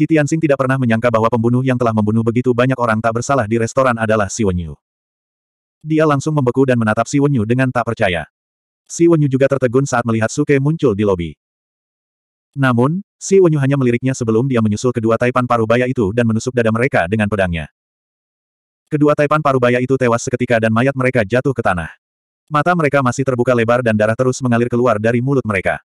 Ji Tianxing tidak pernah menyangka bahwa pembunuh yang telah membunuh begitu banyak orang tak bersalah di restoran adalah Si Wenyu. Dia langsung membeku dan menatap Si Wenyu dengan tak percaya. Si Wenyu juga tertegun saat melihat Suke muncul di lobi. Namun, Si Wenyu hanya meliriknya sebelum dia menyusul kedua taipan parubaya itu dan menusuk dada mereka dengan pedangnya. Kedua taipan parubaya itu tewas seketika dan mayat mereka jatuh ke tanah. Mata mereka masih terbuka lebar dan darah terus mengalir keluar dari mulut mereka.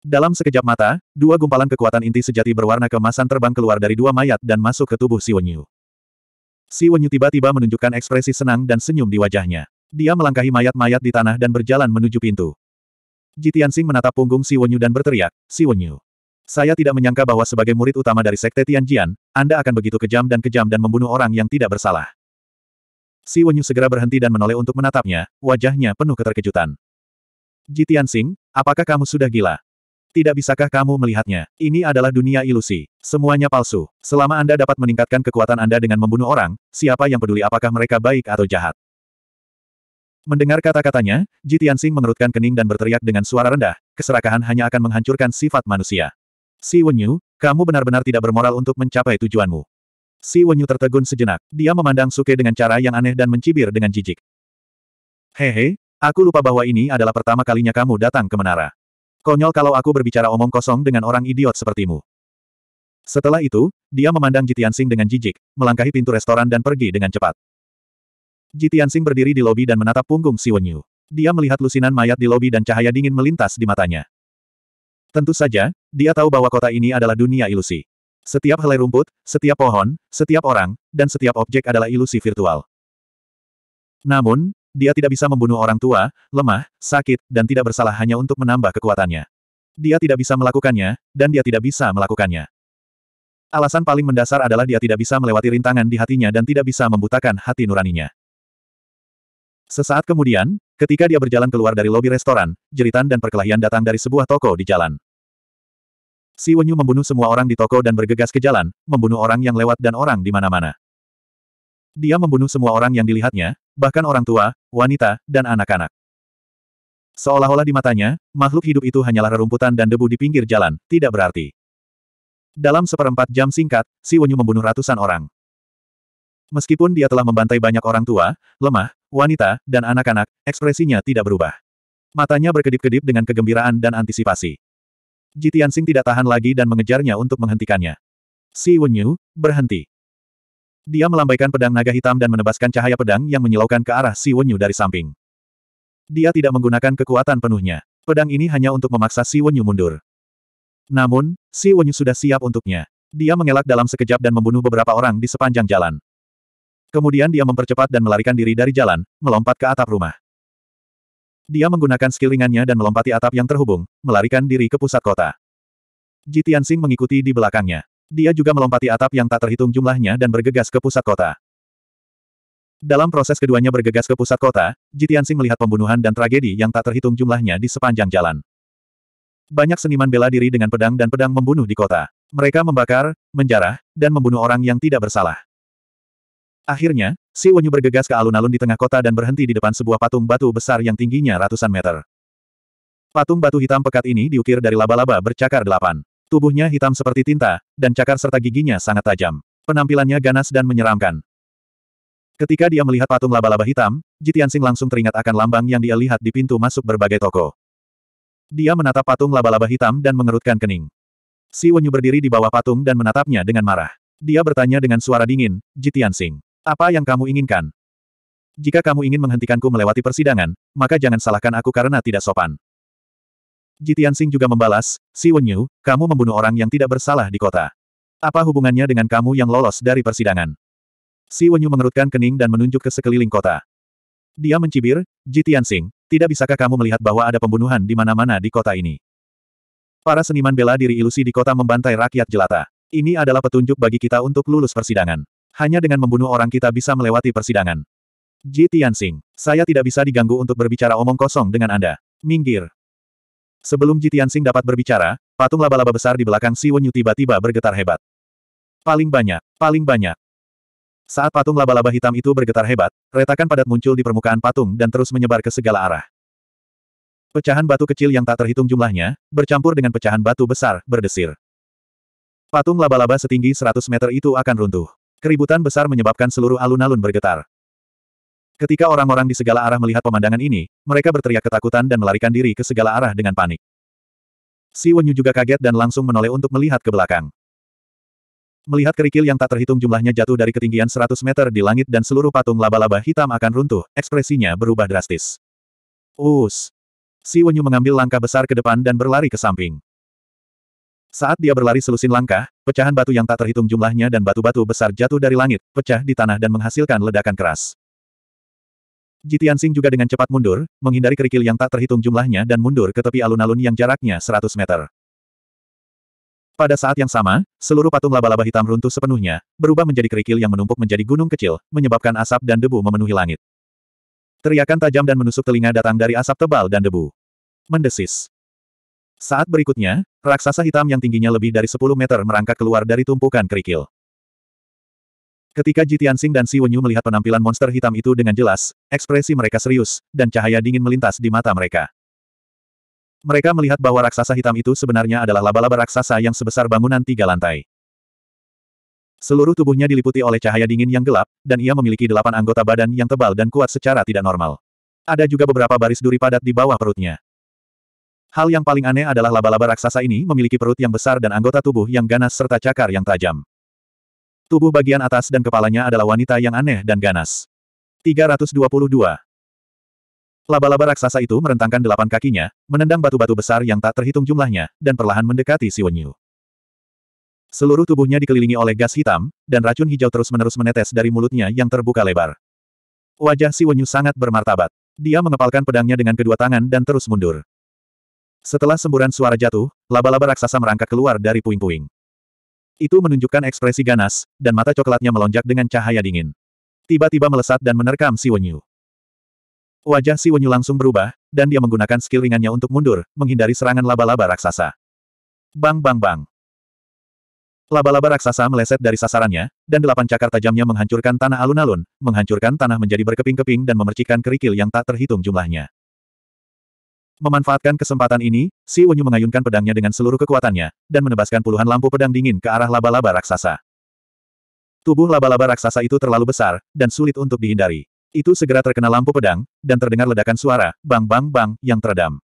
Dalam sekejap mata, dua gumpalan kekuatan inti sejati berwarna kemasan terbang keluar dari dua mayat dan masuk ke tubuh Si Wenyu. Si Wenyu tiba-tiba menunjukkan ekspresi senang dan senyum di wajahnya. Dia melangkahi mayat-mayat di tanah dan berjalan menuju pintu. Jitiansing menatap punggung Si Wenyu dan berteriak, Si Wenyu. Saya tidak menyangka bahwa sebagai murid utama dari Sekte Tianjian, Anda akan begitu kejam dan kejam dan membunuh orang yang tidak bersalah. Si Wenyu segera berhenti dan menoleh untuk menatapnya, wajahnya penuh keterkejutan. Jitiansing, apakah kamu sudah gila? Tidak bisakah kamu melihatnya? Ini adalah dunia ilusi. Semuanya palsu. Selama Anda dapat meningkatkan kekuatan Anda dengan membunuh orang, siapa yang peduli apakah mereka baik atau jahat? Mendengar kata-katanya, Ji Tianxing mengerutkan kening dan berteriak dengan suara rendah, keserakahan hanya akan menghancurkan sifat manusia. Si Wenyu, kamu benar-benar tidak bermoral untuk mencapai tujuanmu. Si Wenyu tertegun sejenak. Dia memandang Suke dengan cara yang aneh dan mencibir dengan jijik. Hehe, aku lupa bahwa ini adalah pertama kalinya kamu datang ke menara. Konyol kalau aku berbicara omong kosong dengan orang idiot sepertimu. Setelah itu, dia memandang Jitiansing dengan jijik, melangkahi pintu restoran dan pergi dengan cepat. Jitiansing berdiri di lobi dan menatap punggung Wenyu. Dia melihat lusinan mayat di lobi dan cahaya dingin melintas di matanya. Tentu saja, dia tahu bahwa kota ini adalah dunia ilusi. Setiap helai rumput, setiap pohon, setiap orang, dan setiap objek adalah ilusi virtual. Namun, dia tidak bisa membunuh orang tua, lemah, sakit, dan tidak bersalah hanya untuk menambah kekuatannya. Dia tidak bisa melakukannya, dan dia tidak bisa melakukannya. Alasan paling mendasar adalah dia tidak bisa melewati rintangan di hatinya dan tidak bisa membutakan hati nuraninya. Sesaat kemudian, ketika dia berjalan keluar dari lobi restoran, jeritan dan perkelahian datang dari sebuah toko di jalan. Si Wenyu membunuh semua orang di toko dan bergegas ke jalan, membunuh orang yang lewat dan orang di mana-mana. Dia membunuh semua orang yang dilihatnya, bahkan orang tua, wanita, dan anak-anak. Seolah-olah di matanya, makhluk hidup itu hanyalah rerumputan dan debu di pinggir jalan, tidak berarti. Dalam seperempat jam singkat, Si Wenyu membunuh ratusan orang. Meskipun dia telah membantai banyak orang tua, lemah, wanita, dan anak-anak, ekspresinya tidak berubah. Matanya berkedip-kedip dengan kegembiraan dan antisipasi. Jitian Sing tidak tahan lagi dan mengejarnya untuk menghentikannya. Si Wenyu, berhenti. Dia melambaikan pedang naga hitam dan menebaskan cahaya pedang yang menyilaukan ke arah Si Wenyu dari samping. Dia tidak menggunakan kekuatan penuhnya. Pedang ini hanya untuk memaksa Si Wenyu mundur. Namun, Si Wenyu sudah siap untuknya. Dia mengelak dalam sekejap dan membunuh beberapa orang di sepanjang jalan. Kemudian dia mempercepat dan melarikan diri dari jalan, melompat ke atap rumah. Dia menggunakan skill dan melompati atap yang terhubung, melarikan diri ke pusat kota. Jitian Sing mengikuti di belakangnya. Dia juga melompati atap yang tak terhitung jumlahnya dan bergegas ke pusat kota. Dalam proses keduanya bergegas ke pusat kota, Jitiansing melihat pembunuhan dan tragedi yang tak terhitung jumlahnya di sepanjang jalan. Banyak seniman bela diri dengan pedang dan pedang membunuh di kota. Mereka membakar, menjarah, dan membunuh orang yang tidak bersalah. Akhirnya, si Wenyu bergegas ke alun-alun di tengah kota dan berhenti di depan sebuah patung batu besar yang tingginya ratusan meter. Patung batu hitam pekat ini diukir dari laba-laba bercakar delapan. Tubuhnya hitam seperti tinta, dan cakar serta giginya sangat tajam. Penampilannya ganas dan menyeramkan. Ketika dia melihat patung laba-laba hitam, Jitiansing langsung teringat akan lambang yang dia lihat di pintu masuk berbagai toko. Dia menatap patung laba-laba hitam dan mengerutkan kening. Si Wenyu berdiri di bawah patung dan menatapnya dengan marah. Dia bertanya dengan suara dingin, Jitiansing, apa yang kamu inginkan? Jika kamu ingin menghentikanku melewati persidangan, maka jangan salahkan aku karena tidak sopan. Jitian Sing juga membalas, Si Wenyu, kamu membunuh orang yang tidak bersalah di kota. Apa hubungannya dengan kamu yang lolos dari persidangan? Si Wenyu mengerutkan kening dan menunjuk ke sekeliling kota. Dia mencibir, Jitian Sing, tidak bisakah kamu melihat bahwa ada pembunuhan di mana-mana di kota ini? Para seniman bela diri ilusi di kota membantai rakyat jelata. Ini adalah petunjuk bagi kita untuk lulus persidangan. Hanya dengan membunuh orang kita bisa melewati persidangan. Ji Tianxing, saya tidak bisa diganggu untuk berbicara omong kosong dengan Anda. Minggir. Sebelum Tianxing dapat berbicara, patung laba-laba besar di belakang Si Wenyu tiba-tiba bergetar hebat. Paling banyak, paling banyak. Saat patung laba-laba hitam itu bergetar hebat, retakan padat muncul di permukaan patung dan terus menyebar ke segala arah. Pecahan batu kecil yang tak terhitung jumlahnya, bercampur dengan pecahan batu besar, berdesir. Patung laba-laba setinggi 100 meter itu akan runtuh. Keributan besar menyebabkan seluruh alun-alun bergetar. Ketika orang-orang di segala arah melihat pemandangan ini, mereka berteriak ketakutan dan melarikan diri ke segala arah dengan panik. Si Wenyu juga kaget dan langsung menoleh untuk melihat ke belakang. Melihat kerikil yang tak terhitung jumlahnya jatuh dari ketinggian 100 meter di langit dan seluruh patung laba-laba hitam akan runtuh, ekspresinya berubah drastis. Us! Si Wenyu mengambil langkah besar ke depan dan berlari ke samping. Saat dia berlari selusin langkah, pecahan batu yang tak terhitung jumlahnya dan batu-batu besar jatuh dari langit, pecah di tanah dan menghasilkan ledakan keras. Jitian Sing juga dengan cepat mundur, menghindari kerikil yang tak terhitung jumlahnya dan mundur ke tepi alun-alun yang jaraknya 100 meter. Pada saat yang sama, seluruh patung laba-laba hitam runtuh sepenuhnya, berubah menjadi kerikil yang menumpuk menjadi gunung kecil, menyebabkan asap dan debu memenuhi langit. Teriakan tajam dan menusuk telinga datang dari asap tebal dan debu. Mendesis. Saat berikutnya, raksasa hitam yang tingginya lebih dari 10 meter merangkak keluar dari tumpukan kerikil. Ketika Sing dan Si Wenyu melihat penampilan monster hitam itu dengan jelas, ekspresi mereka serius, dan cahaya dingin melintas di mata mereka. Mereka melihat bahwa raksasa hitam itu sebenarnya adalah laba-laba raksasa yang sebesar bangunan tiga lantai. Seluruh tubuhnya diliputi oleh cahaya dingin yang gelap, dan ia memiliki delapan anggota badan yang tebal dan kuat secara tidak normal. Ada juga beberapa baris duri padat di bawah perutnya. Hal yang paling aneh adalah laba-laba raksasa ini memiliki perut yang besar dan anggota tubuh yang ganas serta cakar yang tajam. Tubuh bagian atas dan kepalanya adalah wanita yang aneh dan ganas. 322. Laba-laba raksasa itu merentangkan delapan kakinya, menendang batu-batu besar yang tak terhitung jumlahnya, dan perlahan mendekati si Wenyu. Seluruh tubuhnya dikelilingi oleh gas hitam, dan racun hijau terus-menerus menetes dari mulutnya yang terbuka lebar. Wajah si Wenyu sangat bermartabat. Dia mengepalkan pedangnya dengan kedua tangan dan terus mundur. Setelah semburan suara jatuh, laba-laba raksasa merangkak keluar dari puing-puing. Itu menunjukkan ekspresi ganas, dan mata coklatnya melonjak dengan cahaya dingin. Tiba-tiba melesat dan menerkam Si Wenyu. Wajah Si Wenyu langsung berubah, dan dia menggunakan skill ringannya untuk mundur, menghindari serangan laba-laba raksasa. Bang bang bang. Laba-laba raksasa meleset dari sasarannya, dan delapan cakar tajamnya menghancurkan tanah alun-alun, menghancurkan tanah menjadi berkeping-keping dan memercikan kerikil yang tak terhitung jumlahnya. Memanfaatkan kesempatan ini, Si Wenyu mengayunkan pedangnya dengan seluruh kekuatannya, dan menebaskan puluhan lampu pedang dingin ke arah laba-laba raksasa. Tubuh laba-laba raksasa itu terlalu besar, dan sulit untuk dihindari. Itu segera terkena lampu pedang, dan terdengar ledakan suara, bang-bang-bang, yang teredam.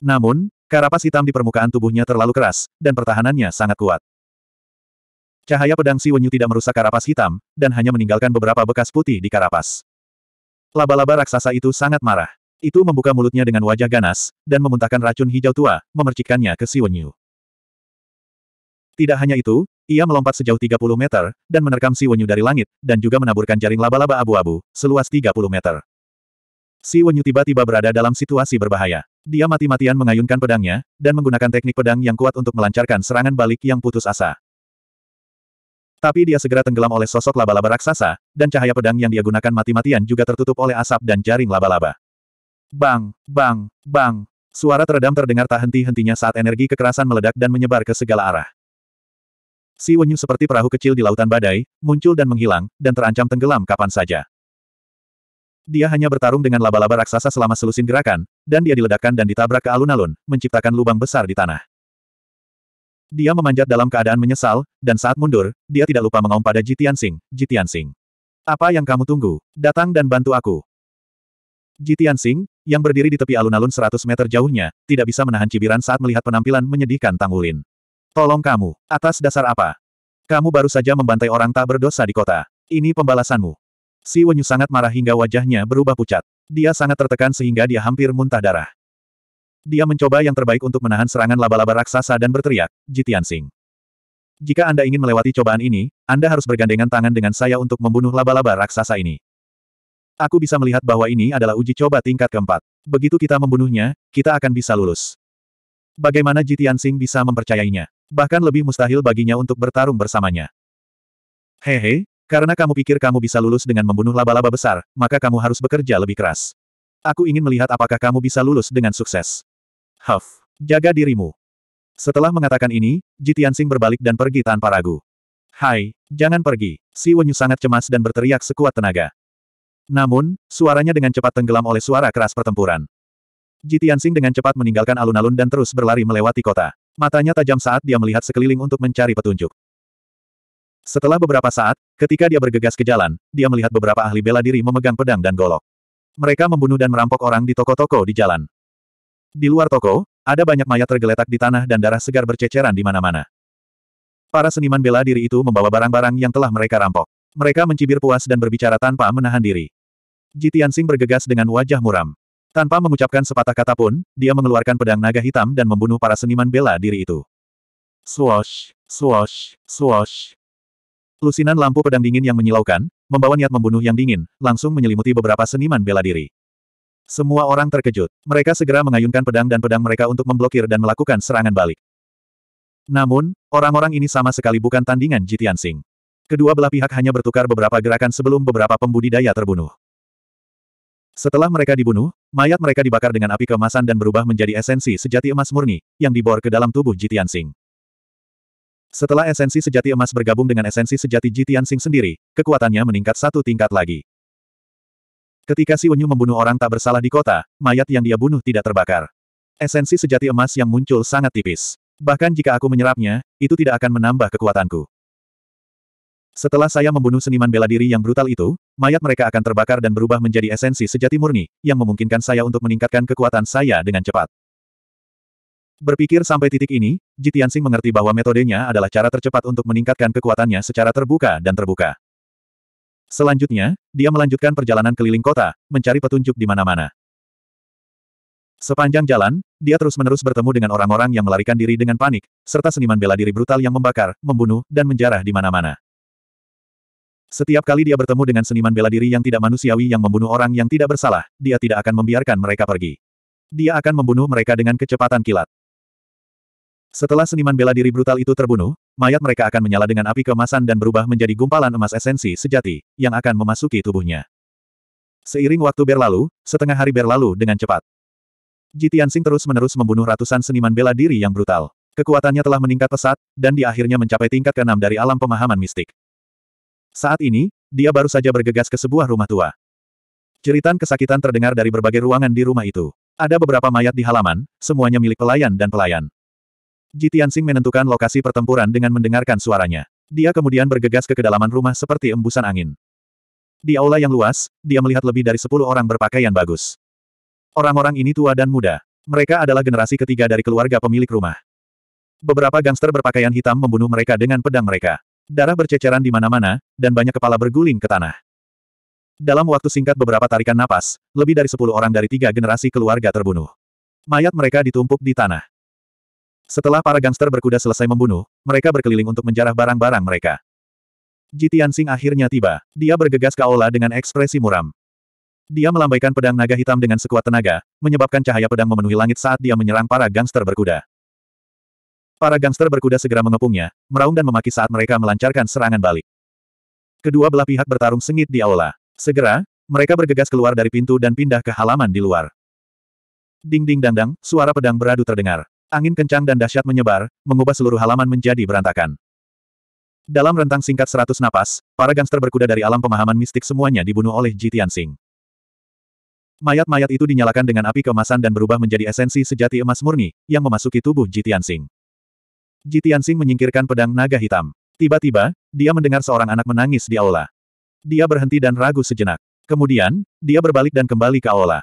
Namun, karapas hitam di permukaan tubuhnya terlalu keras, dan pertahanannya sangat kuat. Cahaya pedang Si Wenyu tidak merusak karapas hitam, dan hanya meninggalkan beberapa bekas putih di karapas. Laba-laba raksasa itu sangat marah. Itu membuka mulutnya dengan wajah ganas, dan memuntahkan racun hijau tua, memercikkannya ke Wenyu. Tidak hanya itu, ia melompat sejauh 30 meter, dan menerkam Wenyu dari langit, dan juga menaburkan jaring laba-laba abu-abu, seluas 30 meter. Wenyu tiba-tiba berada dalam situasi berbahaya. Dia mati-matian mengayunkan pedangnya, dan menggunakan teknik pedang yang kuat untuk melancarkan serangan balik yang putus asa. Tapi dia segera tenggelam oleh sosok laba-laba raksasa, dan cahaya pedang yang dia gunakan mati-matian juga tertutup oleh asap dan jaring laba-laba. Bang, bang, bang. Suara teredam terdengar tak henti-hentinya saat energi kekerasan meledak dan menyebar ke segala arah. Si Wenyu seperti perahu kecil di lautan badai, muncul dan menghilang, dan terancam tenggelam kapan saja. Dia hanya bertarung dengan laba-laba raksasa selama selusin gerakan, dan dia diledakkan dan ditabrak ke alun-alun, menciptakan lubang besar di tanah. Dia memanjat dalam keadaan menyesal, dan saat mundur, dia tidak lupa mengaum pada Jitian Sing, Jitian Sing. Apa yang kamu tunggu? Datang dan bantu aku. Jitian Tianxing, yang berdiri di tepi alun-alun 100 meter jauhnya, tidak bisa menahan cibiran saat melihat penampilan menyedihkan Tang Wulin. Tolong kamu, atas dasar apa? Kamu baru saja membantai orang tak berdosa di kota. Ini pembalasanmu. Si Wenyu sangat marah hingga wajahnya berubah pucat. Dia sangat tertekan sehingga dia hampir muntah darah. Dia mencoba yang terbaik untuk menahan serangan laba-laba raksasa dan berteriak, Jitian Sing. Jika Anda ingin melewati cobaan ini, Anda harus bergandengan tangan dengan saya untuk membunuh laba-laba raksasa ini. Aku bisa melihat bahwa ini adalah uji coba tingkat keempat. Begitu kita membunuhnya, kita akan bisa lulus. Bagaimana Jitian Sing bisa mempercayainya? Bahkan lebih mustahil baginya untuk bertarung bersamanya. Hehe, karena kamu pikir kamu bisa lulus dengan membunuh laba-laba besar, maka kamu harus bekerja lebih keras. Aku ingin melihat apakah kamu bisa lulus dengan sukses. Huff, jaga dirimu. Setelah mengatakan ini, Jitian Sing berbalik dan pergi tanpa ragu. Hai, jangan pergi. Si Wenyu sangat cemas dan berteriak sekuat tenaga. Namun, suaranya dengan cepat tenggelam oleh suara keras pertempuran. Jitiansing dengan cepat meninggalkan alun-alun dan terus berlari melewati kota. Matanya tajam saat dia melihat sekeliling untuk mencari petunjuk. Setelah beberapa saat, ketika dia bergegas ke jalan, dia melihat beberapa ahli bela diri memegang pedang dan golok. Mereka membunuh dan merampok orang di toko-toko di jalan. Di luar toko, ada banyak mayat tergeletak di tanah dan darah segar berceceran di mana-mana. Para seniman bela diri itu membawa barang-barang yang telah mereka rampok. Mereka mencibir puas dan berbicara tanpa menahan diri. Ji Tianxing bergegas dengan wajah muram. Tanpa mengucapkan sepatah kata pun, dia mengeluarkan pedang naga hitam dan membunuh para seniman bela diri itu. Swash, swash, swash. Lusinan lampu pedang dingin yang menyilaukan, membawa niat membunuh yang dingin, langsung menyelimuti beberapa seniman bela diri. Semua orang terkejut. Mereka segera mengayunkan pedang dan pedang mereka untuk memblokir dan melakukan serangan balik. Namun, orang-orang ini sama sekali bukan tandingan Jitian Singh. Kedua belah pihak hanya bertukar beberapa gerakan sebelum beberapa pembudidaya terbunuh. Setelah mereka dibunuh, mayat mereka dibakar dengan api kemasan dan berubah menjadi esensi sejati emas murni, yang dibor ke dalam tubuh Jitian Sing. Setelah esensi sejati emas bergabung dengan esensi sejati Jitian Sing sendiri, kekuatannya meningkat satu tingkat lagi. Ketika Si Unyu membunuh orang tak bersalah di kota, mayat yang dia bunuh tidak terbakar. Esensi sejati emas yang muncul sangat tipis. Bahkan jika aku menyerapnya, itu tidak akan menambah kekuatanku. Setelah saya membunuh seniman bela diri yang brutal itu, mayat mereka akan terbakar dan berubah menjadi esensi sejati murni, yang memungkinkan saya untuk meningkatkan kekuatan saya dengan cepat. Berpikir sampai titik ini, Jitiansing mengerti bahwa metodenya adalah cara tercepat untuk meningkatkan kekuatannya secara terbuka dan terbuka. Selanjutnya, dia melanjutkan perjalanan keliling kota, mencari petunjuk di mana-mana. Sepanjang jalan, dia terus-menerus bertemu dengan orang-orang yang melarikan diri dengan panik, serta seniman bela diri brutal yang membakar, membunuh, dan menjarah di mana-mana. Setiap kali dia bertemu dengan seniman bela diri yang tidak manusiawi yang membunuh orang yang tidak bersalah, dia tidak akan membiarkan mereka pergi. Dia akan membunuh mereka dengan kecepatan kilat. Setelah seniman bela diri brutal itu terbunuh, mayat mereka akan menyala dengan api kemasan dan berubah menjadi gumpalan emas esensi sejati, yang akan memasuki tubuhnya. Seiring waktu berlalu, setengah hari berlalu dengan cepat. Jitian Sing terus-menerus membunuh ratusan seniman bela diri yang brutal. Kekuatannya telah meningkat pesat, dan di akhirnya mencapai tingkat keenam dari alam pemahaman mistik. Saat ini, dia baru saja bergegas ke sebuah rumah tua. Ceritan kesakitan terdengar dari berbagai ruangan di rumah itu. Ada beberapa mayat di halaman, semuanya milik pelayan dan pelayan. Ji Tianxing menentukan lokasi pertempuran dengan mendengarkan suaranya. Dia kemudian bergegas ke kedalaman rumah seperti embusan angin. Di aula yang luas, dia melihat lebih dari sepuluh orang berpakaian bagus. Orang-orang ini tua dan muda. Mereka adalah generasi ketiga dari keluarga pemilik rumah. Beberapa gangster berpakaian hitam membunuh mereka dengan pedang mereka. Darah berceceran di mana-mana, dan banyak kepala berguling ke tanah. Dalam waktu singkat beberapa tarikan napas, lebih dari sepuluh orang dari tiga generasi keluarga terbunuh. Mayat mereka ditumpuk di tanah. Setelah para gangster berkuda selesai membunuh, mereka berkeliling untuk menjarah barang-barang mereka. Jitian Sing akhirnya tiba. Dia bergegas ke aula dengan ekspresi muram. Dia melambaikan pedang naga hitam dengan sekuat tenaga, menyebabkan cahaya pedang memenuhi langit saat dia menyerang para gangster berkuda. Para gangster berkuda segera mengepungnya, meraung dan memaki saat mereka melancarkan serangan balik. Kedua belah pihak bertarung sengit di aula. Segera, mereka bergegas keluar dari pintu dan pindah ke halaman di luar. Ding-ding dandang, suara pedang beradu terdengar. Angin kencang dan dahsyat menyebar, mengubah seluruh halaman menjadi berantakan. Dalam rentang singkat seratus napas, para gangster berkuda dari alam pemahaman mistik semuanya dibunuh oleh Jitian Singh. Mayat-mayat itu dinyalakan dengan api kemasan dan berubah menjadi esensi sejati emas murni, yang memasuki tubuh Jitian Singh. Ji Tianxing menyingkirkan pedang naga hitam. Tiba-tiba, dia mendengar seorang anak menangis di aula. Dia berhenti dan ragu sejenak. Kemudian, dia berbalik dan kembali ke aula.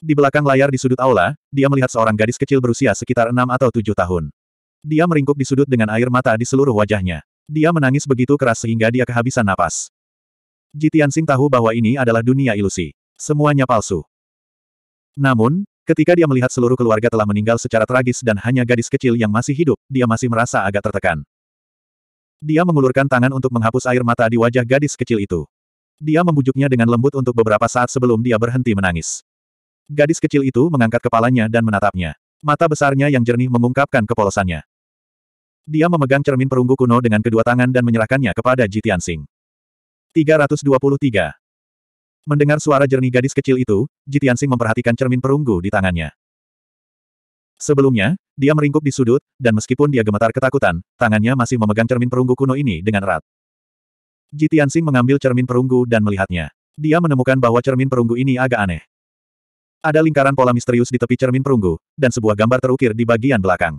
Di belakang layar di sudut aula, dia melihat seorang gadis kecil berusia sekitar enam atau tujuh tahun. Dia meringkuk di sudut dengan air mata di seluruh wajahnya. Dia menangis begitu keras sehingga dia kehabisan napas. Ji Tianxing tahu bahwa ini adalah dunia ilusi. Semuanya palsu. Namun, Ketika dia melihat seluruh keluarga telah meninggal secara tragis dan hanya gadis kecil yang masih hidup, dia masih merasa agak tertekan. Dia mengulurkan tangan untuk menghapus air mata di wajah gadis kecil itu. Dia membujuknya dengan lembut untuk beberapa saat sebelum dia berhenti menangis. Gadis kecil itu mengangkat kepalanya dan menatapnya. Mata besarnya yang jernih mengungkapkan kepolosannya. Dia memegang cermin perunggu kuno dengan kedua tangan dan menyerahkannya kepada Jitian Singh. 323. Mendengar suara jernih gadis kecil itu, Jitiansing memperhatikan cermin perunggu di tangannya. Sebelumnya, dia meringkuk di sudut, dan meskipun dia gemetar ketakutan, tangannya masih memegang cermin perunggu kuno ini dengan erat. Jitiansing mengambil cermin perunggu dan melihatnya. Dia menemukan bahwa cermin perunggu ini agak aneh. Ada lingkaran pola misterius di tepi cermin perunggu, dan sebuah gambar terukir di bagian belakang.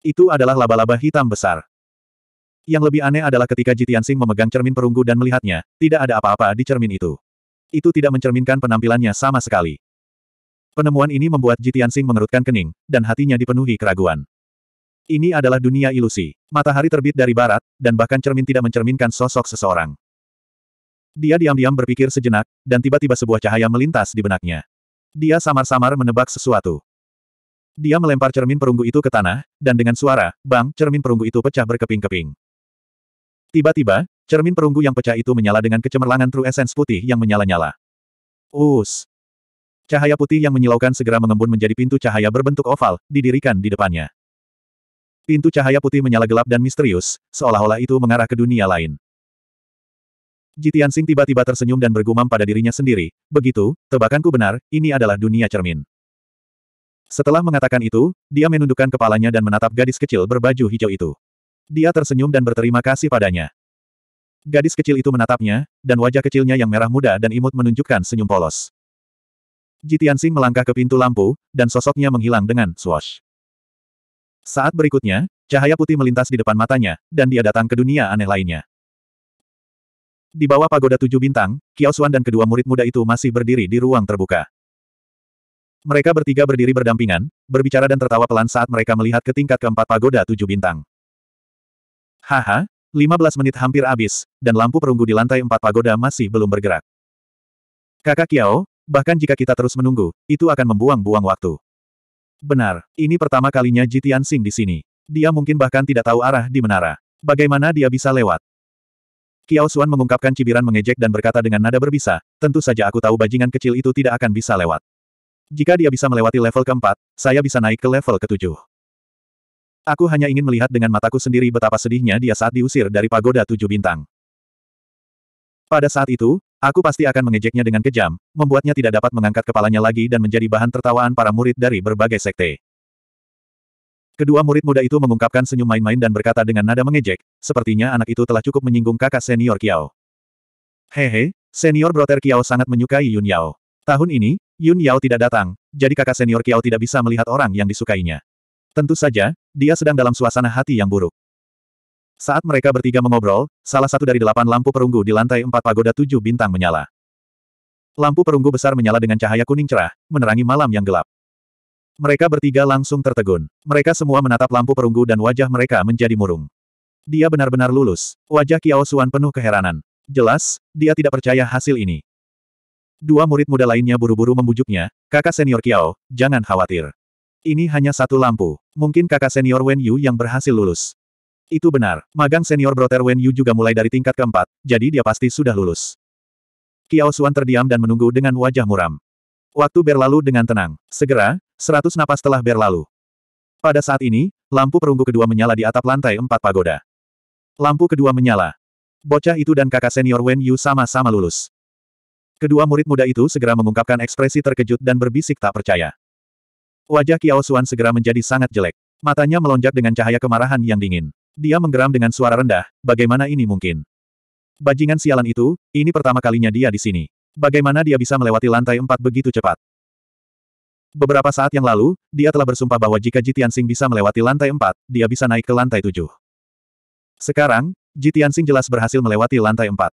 Itu adalah laba-laba hitam besar. Yang lebih aneh adalah ketika Jitiansing memegang cermin perunggu dan melihatnya, tidak ada apa-apa di cermin itu. Itu tidak mencerminkan penampilannya sama sekali. Penemuan ini membuat Jitian Jitiansing mengerutkan kening, dan hatinya dipenuhi keraguan. Ini adalah dunia ilusi. Matahari terbit dari barat, dan bahkan cermin tidak mencerminkan sosok seseorang. Dia diam-diam berpikir sejenak, dan tiba-tiba sebuah cahaya melintas di benaknya. Dia samar-samar menebak sesuatu. Dia melempar cermin perunggu itu ke tanah, dan dengan suara, bang, cermin perunggu itu pecah berkeping-keping. Tiba-tiba, Cermin perunggu yang pecah itu menyala dengan kecemerlangan True Essence putih yang menyala-nyala. Us. Cahaya putih yang menyilaukan segera mengembun menjadi pintu cahaya berbentuk oval, didirikan di depannya. Pintu cahaya putih menyala gelap dan misterius, seolah-olah itu mengarah ke dunia lain. Jitian Sing tiba-tiba tersenyum dan bergumam pada dirinya sendiri, begitu, tebakanku benar, ini adalah dunia cermin. Setelah mengatakan itu, dia menundukkan kepalanya dan menatap gadis kecil berbaju hijau itu. Dia tersenyum dan berterima kasih padanya. Gadis kecil itu menatapnya, dan wajah kecilnya yang merah muda dan imut menunjukkan senyum polos. Jitiansing melangkah ke pintu lampu, dan sosoknya menghilang dengan swash. Saat berikutnya, cahaya putih melintas di depan matanya, dan dia datang ke dunia aneh lainnya. Di bawah pagoda tujuh bintang, Kiaosuan dan kedua murid muda itu masih berdiri di ruang terbuka. Mereka bertiga berdiri berdampingan, berbicara dan tertawa pelan saat mereka melihat ke tingkat keempat pagoda tujuh bintang. Haha, 15 menit hampir habis, dan lampu perunggu di lantai empat pagoda masih belum bergerak. Kakak Kiao, bahkan jika kita terus menunggu, itu akan membuang-buang waktu. Benar, ini pertama kalinya Jitian Sing di sini. Dia mungkin bahkan tidak tahu arah di menara. Bagaimana dia bisa lewat? Kiao Xuan mengungkapkan cibiran mengejek dan berkata dengan nada berbisa, tentu saja aku tahu bajingan kecil itu tidak akan bisa lewat. Jika dia bisa melewati level keempat, saya bisa naik ke level ketujuh. Aku hanya ingin melihat dengan mataku sendiri betapa sedihnya dia saat diusir dari pagoda tujuh bintang. Pada saat itu, aku pasti akan mengejeknya dengan kejam, membuatnya tidak dapat mengangkat kepalanya lagi dan menjadi bahan tertawaan para murid dari berbagai sekte. Kedua murid muda itu mengungkapkan senyum main-main dan berkata dengan nada mengejek, sepertinya anak itu telah cukup menyinggung kakak senior Kiao. Hehe, senior brother Kiao sangat menyukai Yun Yao. Tahun ini, Yun Yao tidak datang, jadi kakak senior Kiao tidak bisa melihat orang yang disukainya. Tentu saja, dia sedang dalam suasana hati yang buruk. Saat mereka bertiga mengobrol, salah satu dari delapan lampu perunggu di lantai empat pagoda tujuh bintang menyala. Lampu perunggu besar menyala dengan cahaya kuning cerah, menerangi malam yang gelap. Mereka bertiga langsung tertegun. Mereka semua menatap lampu perunggu dan wajah mereka menjadi murung. Dia benar-benar lulus. Wajah Kiao Suan penuh keheranan. Jelas, dia tidak percaya hasil ini. Dua murid muda lainnya buru-buru membujuknya, kakak senior Kiao, jangan khawatir. Ini hanya satu lampu. Mungkin kakak senior Wen Yu yang berhasil lulus. Itu benar, magang senior broter Wen Yu juga mulai dari tingkat keempat, jadi dia pasti sudah lulus. Kiao Xuan terdiam dan menunggu dengan wajah muram. Waktu berlalu dengan tenang. Segera, seratus napas telah berlalu. Pada saat ini, lampu perunggu kedua menyala di atap lantai empat pagoda. Lampu kedua menyala. Bocah itu dan kakak senior Wen Yu sama-sama lulus. Kedua murid muda itu segera mengungkapkan ekspresi terkejut dan berbisik tak percaya. Wajah Kiao Xuan segera menjadi sangat jelek. Matanya melonjak dengan cahaya kemarahan yang dingin. Dia menggeram dengan suara rendah, bagaimana ini mungkin? Bajingan sialan itu, ini pertama kalinya dia di sini. Bagaimana dia bisa melewati lantai empat begitu cepat? Beberapa saat yang lalu, dia telah bersumpah bahwa jika Jitian Sing bisa melewati lantai empat, dia bisa naik ke lantai tujuh. Sekarang, Jitian Sing jelas berhasil melewati lantai empat.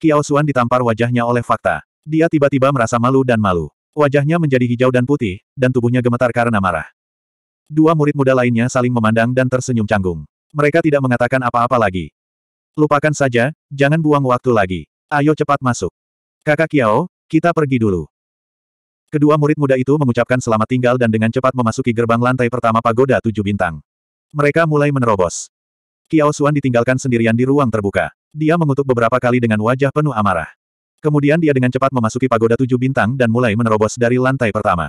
Kiao Xuan ditampar wajahnya oleh fakta. Dia tiba-tiba merasa malu dan malu. Wajahnya menjadi hijau dan putih, dan tubuhnya gemetar karena marah. Dua murid muda lainnya saling memandang dan tersenyum canggung. Mereka tidak mengatakan apa-apa lagi. Lupakan saja, jangan buang waktu lagi. Ayo cepat masuk. Kakak Kiao, kita pergi dulu. Kedua murid muda itu mengucapkan selamat tinggal dan dengan cepat memasuki gerbang lantai pertama pagoda tujuh bintang. Mereka mulai menerobos. Kiao Suan ditinggalkan sendirian di ruang terbuka. Dia mengutuk beberapa kali dengan wajah penuh amarah. Kemudian dia dengan cepat memasuki pagoda tujuh bintang dan mulai menerobos dari lantai pertama.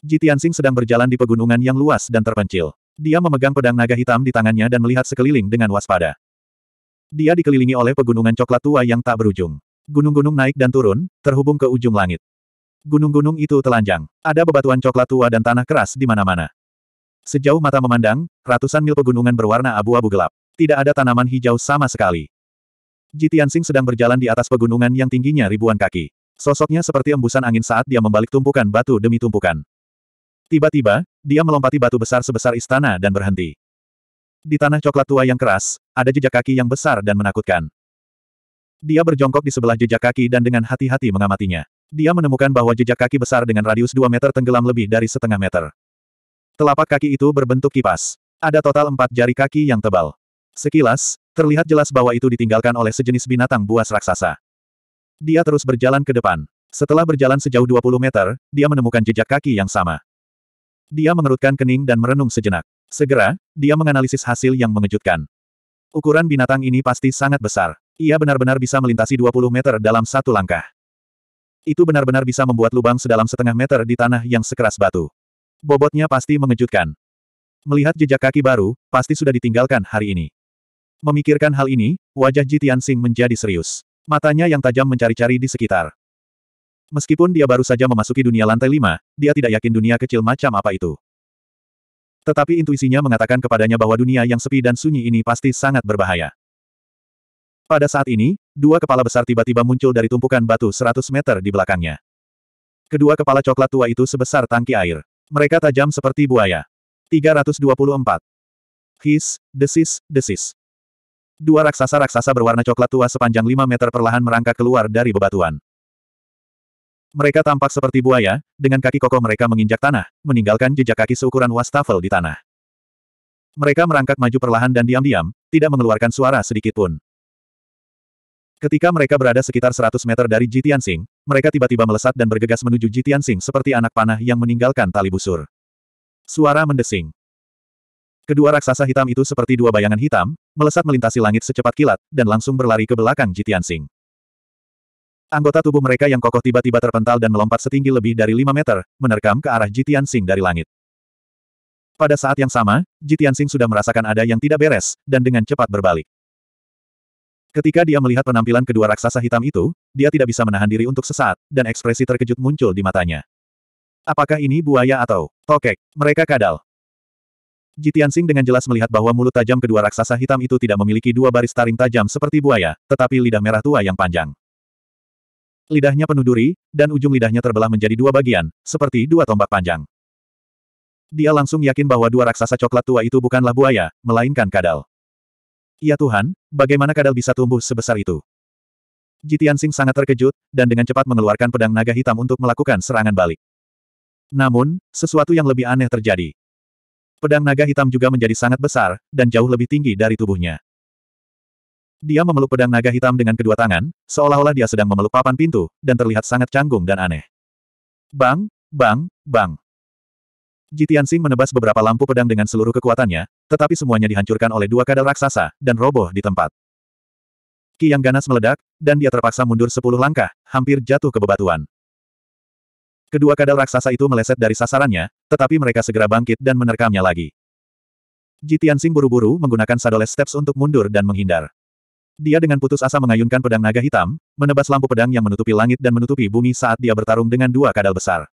Ji sedang berjalan di pegunungan yang luas dan terpencil. Dia memegang pedang naga hitam di tangannya dan melihat sekeliling dengan waspada. Dia dikelilingi oleh pegunungan coklat tua yang tak berujung. Gunung-gunung naik dan turun, terhubung ke ujung langit. Gunung-gunung itu telanjang. Ada bebatuan coklat tua dan tanah keras di mana-mana. Sejauh mata memandang, ratusan mil pegunungan berwarna abu-abu gelap. Tidak ada tanaman hijau sama sekali. Ji Tianxing sedang berjalan di atas pegunungan yang tingginya ribuan kaki. Sosoknya seperti embusan angin saat dia membalik tumpukan batu demi tumpukan. Tiba-tiba, dia melompati batu besar sebesar istana dan berhenti. Di tanah coklat tua yang keras, ada jejak kaki yang besar dan menakutkan. Dia berjongkok di sebelah jejak kaki dan dengan hati-hati mengamatinya. Dia menemukan bahwa jejak kaki besar dengan radius 2 meter tenggelam lebih dari setengah meter. Telapak kaki itu berbentuk kipas. Ada total empat jari kaki yang tebal. Sekilas, Terlihat jelas bahwa itu ditinggalkan oleh sejenis binatang buas raksasa. Dia terus berjalan ke depan. Setelah berjalan sejauh 20 meter, dia menemukan jejak kaki yang sama. Dia mengerutkan kening dan merenung sejenak. Segera, dia menganalisis hasil yang mengejutkan. Ukuran binatang ini pasti sangat besar. Ia benar-benar bisa melintasi 20 meter dalam satu langkah. Itu benar-benar bisa membuat lubang sedalam setengah meter di tanah yang sekeras batu. Bobotnya pasti mengejutkan. Melihat jejak kaki baru, pasti sudah ditinggalkan hari ini. Memikirkan hal ini, wajah Ji Tianxing menjadi serius. Matanya yang tajam mencari-cari di sekitar. Meskipun dia baru saja memasuki dunia lantai lima, dia tidak yakin dunia kecil macam apa itu. Tetapi intuisinya mengatakan kepadanya bahwa dunia yang sepi dan sunyi ini pasti sangat berbahaya. Pada saat ini, dua kepala besar tiba-tiba muncul dari tumpukan batu 100 meter di belakangnya. Kedua kepala coklat tua itu sebesar tangki air. Mereka tajam seperti buaya. 324. His, desis, desis. Dua raksasa-raksasa berwarna coklat tua sepanjang 5 meter perlahan merangkak keluar dari bebatuan. Mereka tampak seperti buaya, dengan kaki kokoh mereka menginjak tanah, meninggalkan jejak kaki seukuran wastafel di tanah. Mereka merangkak maju perlahan dan diam-diam, tidak mengeluarkan suara sedikit pun. Ketika mereka berada sekitar 100 meter dari Jitian Jitiansing, mereka tiba-tiba melesat dan bergegas menuju Jitian Jitiansing seperti anak panah yang meninggalkan tali busur. Suara mendesing. Kedua raksasa hitam itu seperti dua bayangan hitam, melesat melintasi langit secepat kilat, dan langsung berlari ke belakang Jitian Sing. Anggota tubuh mereka yang kokoh tiba-tiba terpental dan melompat setinggi lebih dari 5 meter, menerkam ke arah Jitian Sing dari langit. Pada saat yang sama, Jitian Sing sudah merasakan ada yang tidak beres, dan dengan cepat berbalik. Ketika dia melihat penampilan kedua raksasa hitam itu, dia tidak bisa menahan diri untuk sesaat, dan ekspresi terkejut muncul di matanya. Apakah ini buaya atau tokek? Mereka kadal. Jitian Sing dengan jelas melihat bahwa mulut tajam kedua raksasa hitam itu tidak memiliki dua baris taring tajam seperti buaya, tetapi lidah merah tua yang panjang. Lidahnya penuh duri, dan ujung lidahnya terbelah menjadi dua bagian, seperti dua tombak panjang. Dia langsung yakin bahwa dua raksasa coklat tua itu bukanlah buaya, melainkan kadal. Ya Tuhan, bagaimana kadal bisa tumbuh sebesar itu? Jitian Sing sangat terkejut, dan dengan cepat mengeluarkan pedang naga hitam untuk melakukan serangan balik. Namun, sesuatu yang lebih aneh terjadi. Pedang naga hitam juga menjadi sangat besar, dan jauh lebih tinggi dari tubuhnya. Dia memeluk pedang naga hitam dengan kedua tangan, seolah-olah dia sedang memeluk papan pintu, dan terlihat sangat canggung dan aneh. Bang, bang, bang. Jitian Sing menebas beberapa lampu pedang dengan seluruh kekuatannya, tetapi semuanya dihancurkan oleh dua kadal raksasa, dan roboh di tempat. Ki yang ganas meledak, dan dia terpaksa mundur sepuluh langkah, hampir jatuh ke bebatuan. Kedua kadal raksasa itu meleset dari sasarannya, tetapi mereka segera bangkit dan menerkamnya lagi. Jitian sing buru-buru menggunakan sadoles steps untuk mundur dan menghindar. Dia dengan putus asa mengayunkan pedang naga hitam, menebas lampu pedang yang menutupi langit dan menutupi bumi saat dia bertarung dengan dua kadal besar.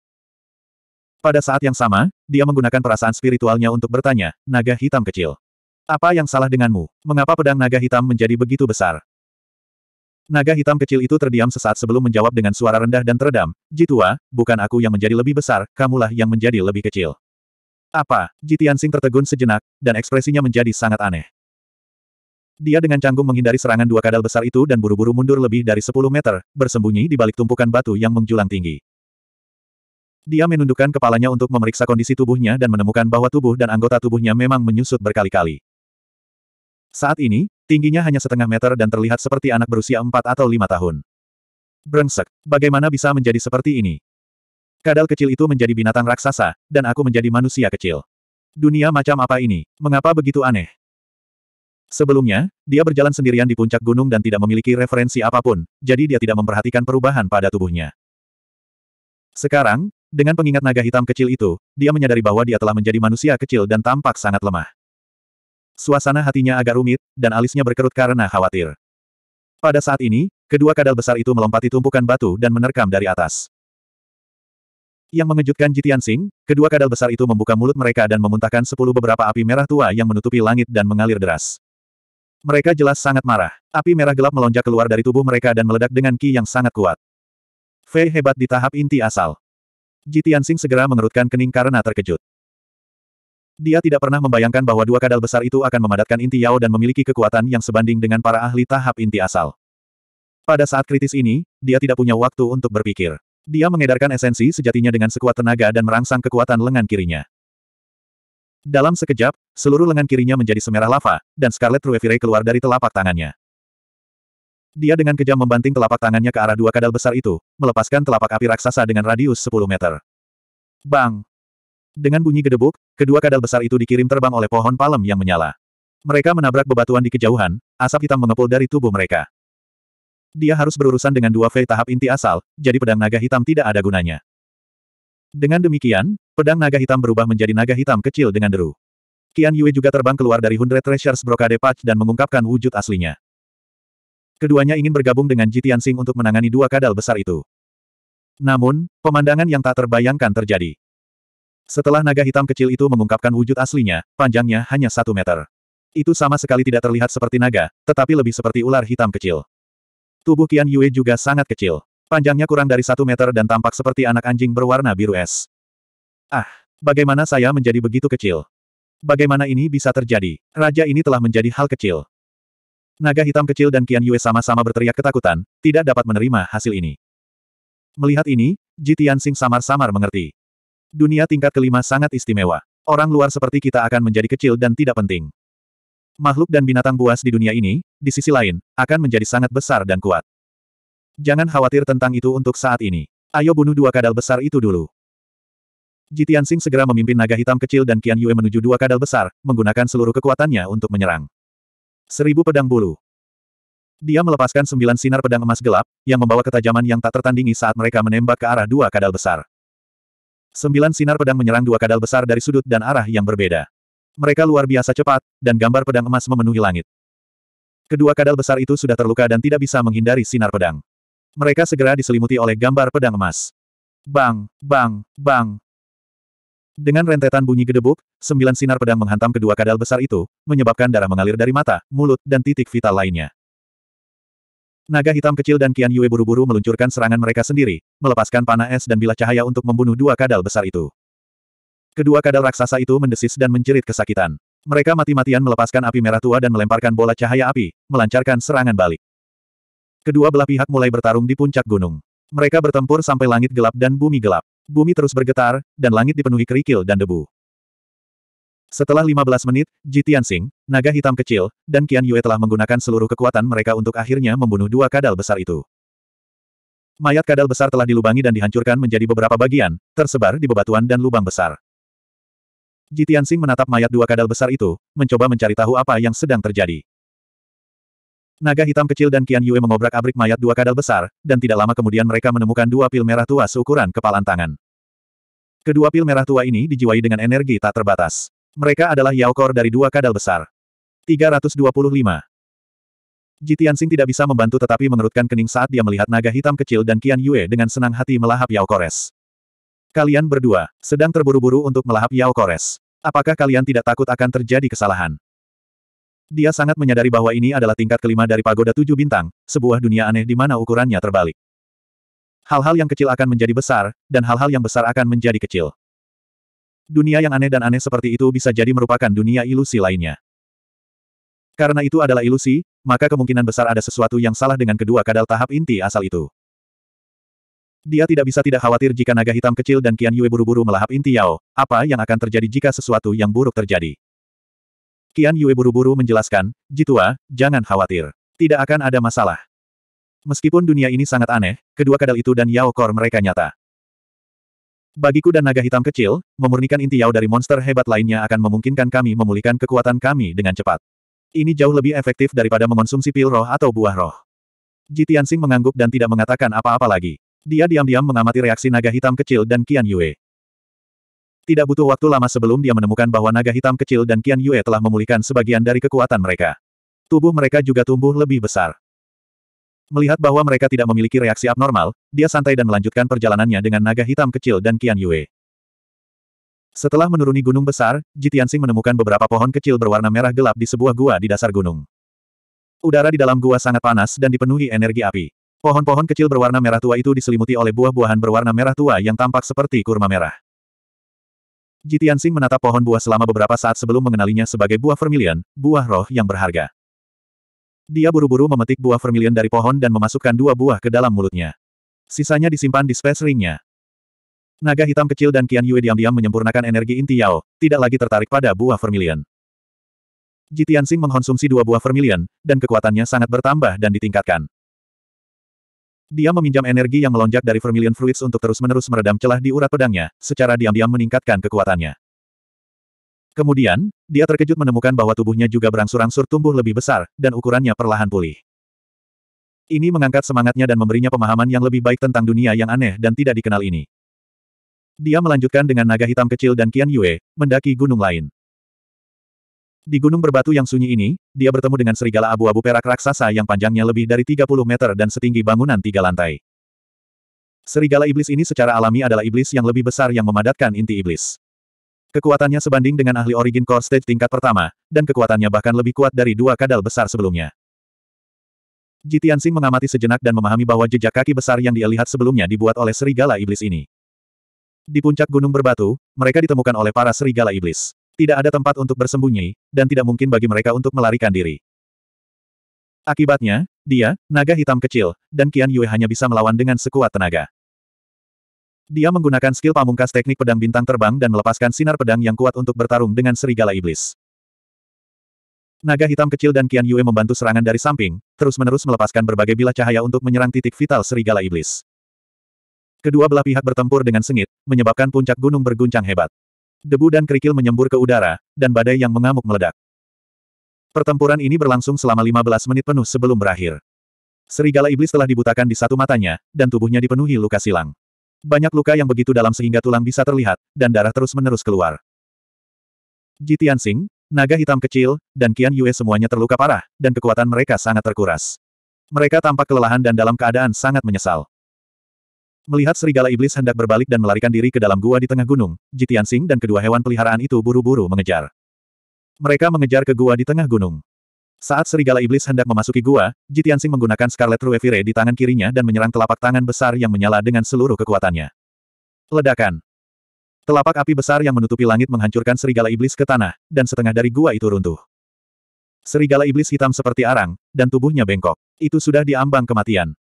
Pada saat yang sama, dia menggunakan perasaan spiritualnya untuk bertanya, naga hitam kecil. Apa yang salah denganmu? Mengapa pedang naga hitam menjadi begitu besar? Naga hitam kecil itu terdiam sesaat sebelum menjawab dengan suara rendah dan teredam, Jitua, bukan aku yang menjadi lebih besar, kamulah yang menjadi lebih kecil. Apa? Jitiansing tertegun sejenak, dan ekspresinya menjadi sangat aneh. Dia dengan canggung menghindari serangan dua kadal besar itu dan buru-buru mundur lebih dari 10 meter, bersembunyi di balik tumpukan batu yang menjulang tinggi. Dia menundukkan kepalanya untuk memeriksa kondisi tubuhnya dan menemukan bahwa tubuh dan anggota tubuhnya memang menyusut berkali-kali. Saat ini, Tingginya hanya setengah meter dan terlihat seperti anak berusia empat atau lima tahun. Brengsek, bagaimana bisa menjadi seperti ini? Kadal kecil itu menjadi binatang raksasa, dan aku menjadi manusia kecil. Dunia macam apa ini? Mengapa begitu aneh? Sebelumnya, dia berjalan sendirian di puncak gunung dan tidak memiliki referensi apapun, jadi dia tidak memperhatikan perubahan pada tubuhnya. Sekarang, dengan pengingat naga hitam kecil itu, dia menyadari bahwa dia telah menjadi manusia kecil dan tampak sangat lemah. Suasana hatinya agak rumit, dan alisnya berkerut karena khawatir. Pada saat ini, kedua kadal besar itu melompati tumpukan batu dan menerkam dari atas. Yang mengejutkan Jitian Sing, kedua kadal besar itu membuka mulut mereka dan memuntahkan sepuluh beberapa api merah tua yang menutupi langit dan mengalir deras. Mereka jelas sangat marah. Api merah gelap melonjak keluar dari tubuh mereka dan meledak dengan ki yang sangat kuat. Fei hebat di tahap inti asal. Jitian Sing segera mengerutkan kening karena terkejut. Dia tidak pernah membayangkan bahwa dua kadal besar itu akan memadatkan inti Yao dan memiliki kekuatan yang sebanding dengan para ahli tahap inti asal. Pada saat kritis ini, dia tidak punya waktu untuk berpikir. Dia mengedarkan esensi sejatinya dengan sekuat tenaga dan merangsang kekuatan lengan kirinya. Dalam sekejap, seluruh lengan kirinya menjadi semerah lava, dan Scarlet Ruefire keluar dari telapak tangannya. Dia dengan kejam membanting telapak tangannya ke arah dua kadal besar itu, melepaskan telapak api raksasa dengan radius 10 meter. Bang! Dengan bunyi gedebuk, kedua kadal besar itu dikirim terbang oleh pohon palem yang menyala. Mereka menabrak bebatuan di kejauhan, asap hitam mengepul dari tubuh mereka. Dia harus berurusan dengan dua V tahap inti asal, jadi pedang naga hitam tidak ada gunanya. Dengan demikian, pedang naga hitam berubah menjadi naga hitam kecil dengan deru. Qian Yue juga terbang keluar dari Hundred Treasures Brokade Patch dan mengungkapkan wujud aslinya. Keduanya ingin bergabung dengan Jitian Sing untuk menangani dua kadal besar itu. Namun, pemandangan yang tak terbayangkan terjadi. Setelah naga hitam kecil itu mengungkapkan wujud aslinya, panjangnya hanya satu meter. Itu sama sekali tidak terlihat seperti naga, tetapi lebih seperti ular hitam kecil. Tubuh Qian Yue juga sangat kecil. Panjangnya kurang dari satu meter dan tampak seperti anak anjing berwarna biru es. Ah, bagaimana saya menjadi begitu kecil? Bagaimana ini bisa terjadi? Raja ini telah menjadi hal kecil. Naga hitam kecil dan Qian Yue sama-sama berteriak ketakutan, tidak dapat menerima hasil ini. Melihat ini, Jitian Sing samar-samar mengerti. Dunia tingkat kelima sangat istimewa. Orang luar seperti kita akan menjadi kecil dan tidak penting. Makhluk dan binatang buas di dunia ini, di sisi lain, akan menjadi sangat besar dan kuat. Jangan khawatir tentang itu untuk saat ini. Ayo bunuh dua kadal besar itu dulu. Jitian Sing segera memimpin naga hitam kecil dan Qian Yue menuju dua kadal besar, menggunakan seluruh kekuatannya untuk menyerang. Seribu pedang bulu. Dia melepaskan sembilan sinar pedang emas gelap, yang membawa ketajaman yang tak tertandingi saat mereka menembak ke arah dua kadal besar. Sembilan sinar pedang menyerang dua kadal besar dari sudut dan arah yang berbeda. Mereka luar biasa cepat, dan gambar pedang emas memenuhi langit. Kedua kadal besar itu sudah terluka dan tidak bisa menghindari sinar pedang. Mereka segera diselimuti oleh gambar pedang emas. Bang, bang, bang. Dengan rentetan bunyi gedebuk, sembilan sinar pedang menghantam kedua kadal besar itu, menyebabkan darah mengalir dari mata, mulut, dan titik vital lainnya. Naga hitam kecil dan Kian Yue buru-buru meluncurkan serangan mereka sendiri, melepaskan panah es dan bilah cahaya untuk membunuh dua kadal besar itu. Kedua kadal raksasa itu mendesis dan menjerit kesakitan. Mereka mati-matian melepaskan api merah tua dan melemparkan bola cahaya api, melancarkan serangan balik. Kedua belah pihak mulai bertarung di puncak gunung. Mereka bertempur sampai langit gelap dan bumi gelap. Bumi terus bergetar, dan langit dipenuhi kerikil dan debu. Setelah 15 menit, Ji Tianxing, naga hitam kecil, dan Qian Yue telah menggunakan seluruh kekuatan mereka untuk akhirnya membunuh dua kadal besar itu. Mayat kadal besar telah dilubangi dan dihancurkan menjadi beberapa bagian, tersebar di bebatuan dan lubang besar. Ji Tianxing menatap mayat dua kadal besar itu, mencoba mencari tahu apa yang sedang terjadi. Naga hitam kecil dan Qian Yue mengobrak-abrik mayat dua kadal besar, dan tidak lama kemudian mereka menemukan dua pil merah tua seukuran kepalan tangan. Kedua pil merah tua ini dijiwai dengan energi tak terbatas. Mereka adalah Yaokor dari dua kadal besar. 325. Jitian Sing tidak bisa membantu tetapi mengerutkan kening saat dia melihat naga hitam kecil dan Qian Yue dengan senang hati melahap Yao Kores. Kalian berdua, sedang terburu-buru untuk melahap Yao Kores. Apakah kalian tidak takut akan terjadi kesalahan? Dia sangat menyadari bahwa ini adalah tingkat kelima dari pagoda tujuh bintang, sebuah dunia aneh di mana ukurannya terbalik. Hal-hal yang kecil akan menjadi besar, dan hal-hal yang besar akan menjadi kecil. Dunia yang aneh dan aneh seperti itu bisa jadi merupakan dunia ilusi lainnya. Karena itu adalah ilusi, maka kemungkinan besar ada sesuatu yang salah dengan kedua kadal tahap inti asal itu. Dia tidak bisa tidak khawatir jika naga hitam kecil dan Qian Yue buru-buru melahap inti Yao, apa yang akan terjadi jika sesuatu yang buruk terjadi. Qian Yue buru-buru menjelaskan, Jitua, jangan khawatir. Tidak akan ada masalah. Meskipun dunia ini sangat aneh, kedua kadal itu dan Yao Kor mereka nyata. Bagiku dan naga hitam kecil, memurnikan inti yao dari monster hebat lainnya akan memungkinkan kami memulihkan kekuatan kami dengan cepat. Ini jauh lebih efektif daripada mengonsumsi pil roh atau buah roh. Jitiansing mengangguk dan tidak mengatakan apa-apa lagi. Dia diam-diam mengamati reaksi naga hitam kecil dan Qian Yue. Tidak butuh waktu lama sebelum dia menemukan bahwa naga hitam kecil dan Qian Yue telah memulihkan sebagian dari kekuatan mereka. Tubuh mereka juga tumbuh lebih besar. Melihat bahwa mereka tidak memiliki reaksi abnormal, dia santai dan melanjutkan perjalanannya dengan naga hitam kecil dan Qian Yue. Setelah menuruni gunung besar, Jitiansing menemukan beberapa pohon kecil berwarna merah gelap di sebuah gua di dasar gunung. Udara di dalam gua sangat panas dan dipenuhi energi api. Pohon-pohon kecil berwarna merah tua itu diselimuti oleh buah-buahan berwarna merah tua yang tampak seperti kurma merah. Jitiansing menatap pohon buah selama beberapa saat sebelum mengenalinya sebagai buah vermilion, buah roh yang berharga. Dia buru-buru memetik buah vermilion dari pohon dan memasukkan dua buah ke dalam mulutnya. Sisanya disimpan di space ringnya. Naga hitam kecil dan Qian Yue diam-diam menyempurnakan energi inti Yao, tidak lagi tertarik pada buah vermilion. Ji Tianxing mengkonsumsi dua buah vermilion, dan kekuatannya sangat bertambah dan ditingkatkan. Dia meminjam energi yang melonjak dari vermilion fruits untuk terus-menerus meredam celah di urat pedangnya, secara diam-diam meningkatkan kekuatannya. Kemudian, dia terkejut menemukan bahwa tubuhnya juga berangsur-angsur tumbuh lebih besar, dan ukurannya perlahan pulih. Ini mengangkat semangatnya dan memberinya pemahaman yang lebih baik tentang dunia yang aneh dan tidak dikenal ini. Dia melanjutkan dengan naga hitam kecil dan Qian Yue, mendaki gunung lain. Di gunung berbatu yang sunyi ini, dia bertemu dengan serigala abu-abu perak raksasa yang panjangnya lebih dari 30 meter dan setinggi bangunan tiga lantai. Serigala iblis ini secara alami adalah iblis yang lebih besar yang memadatkan inti iblis. Kekuatannya sebanding dengan ahli origin core stage tingkat pertama, dan kekuatannya bahkan lebih kuat dari dua kadal besar sebelumnya. Jitiansing mengamati sejenak dan memahami bahwa jejak kaki besar yang dia lihat sebelumnya dibuat oleh serigala iblis ini. Di puncak gunung berbatu, mereka ditemukan oleh para serigala iblis. Tidak ada tempat untuk bersembunyi, dan tidak mungkin bagi mereka untuk melarikan diri. Akibatnya, dia, naga hitam kecil, dan Qian Yue hanya bisa melawan dengan sekuat tenaga. Dia menggunakan skill pamungkas teknik pedang bintang terbang dan melepaskan sinar pedang yang kuat untuk bertarung dengan serigala iblis. Naga hitam kecil dan Qian Yue membantu serangan dari samping, terus-menerus melepaskan berbagai bilah cahaya untuk menyerang titik vital serigala iblis. Kedua belah pihak bertempur dengan sengit, menyebabkan puncak gunung berguncang hebat. Debu dan kerikil menyembur ke udara, dan badai yang mengamuk meledak. Pertempuran ini berlangsung selama 15 menit penuh sebelum berakhir. Serigala iblis telah dibutakan di satu matanya, dan tubuhnya dipenuhi luka silang. Banyak luka yang begitu dalam sehingga tulang bisa terlihat, dan darah terus-menerus keluar. Ji Tianxing, naga hitam kecil, dan Qian Yue semuanya terluka parah, dan kekuatan mereka sangat terkuras. Mereka tampak kelelahan dan dalam keadaan sangat menyesal. Melihat serigala iblis hendak berbalik dan melarikan diri ke dalam gua di tengah gunung, Ji Tianxing dan kedua hewan peliharaan itu buru-buru mengejar. Mereka mengejar ke gua di tengah gunung. Saat serigala iblis hendak memasuki gua, Jitiansing menggunakan Scarlet Ruevire di tangan kirinya dan menyerang telapak tangan besar yang menyala dengan seluruh kekuatannya. Ledakan. Telapak api besar yang menutupi langit menghancurkan serigala iblis ke tanah, dan setengah dari gua itu runtuh. Serigala iblis hitam seperti arang, dan tubuhnya bengkok. Itu sudah diambang kematian.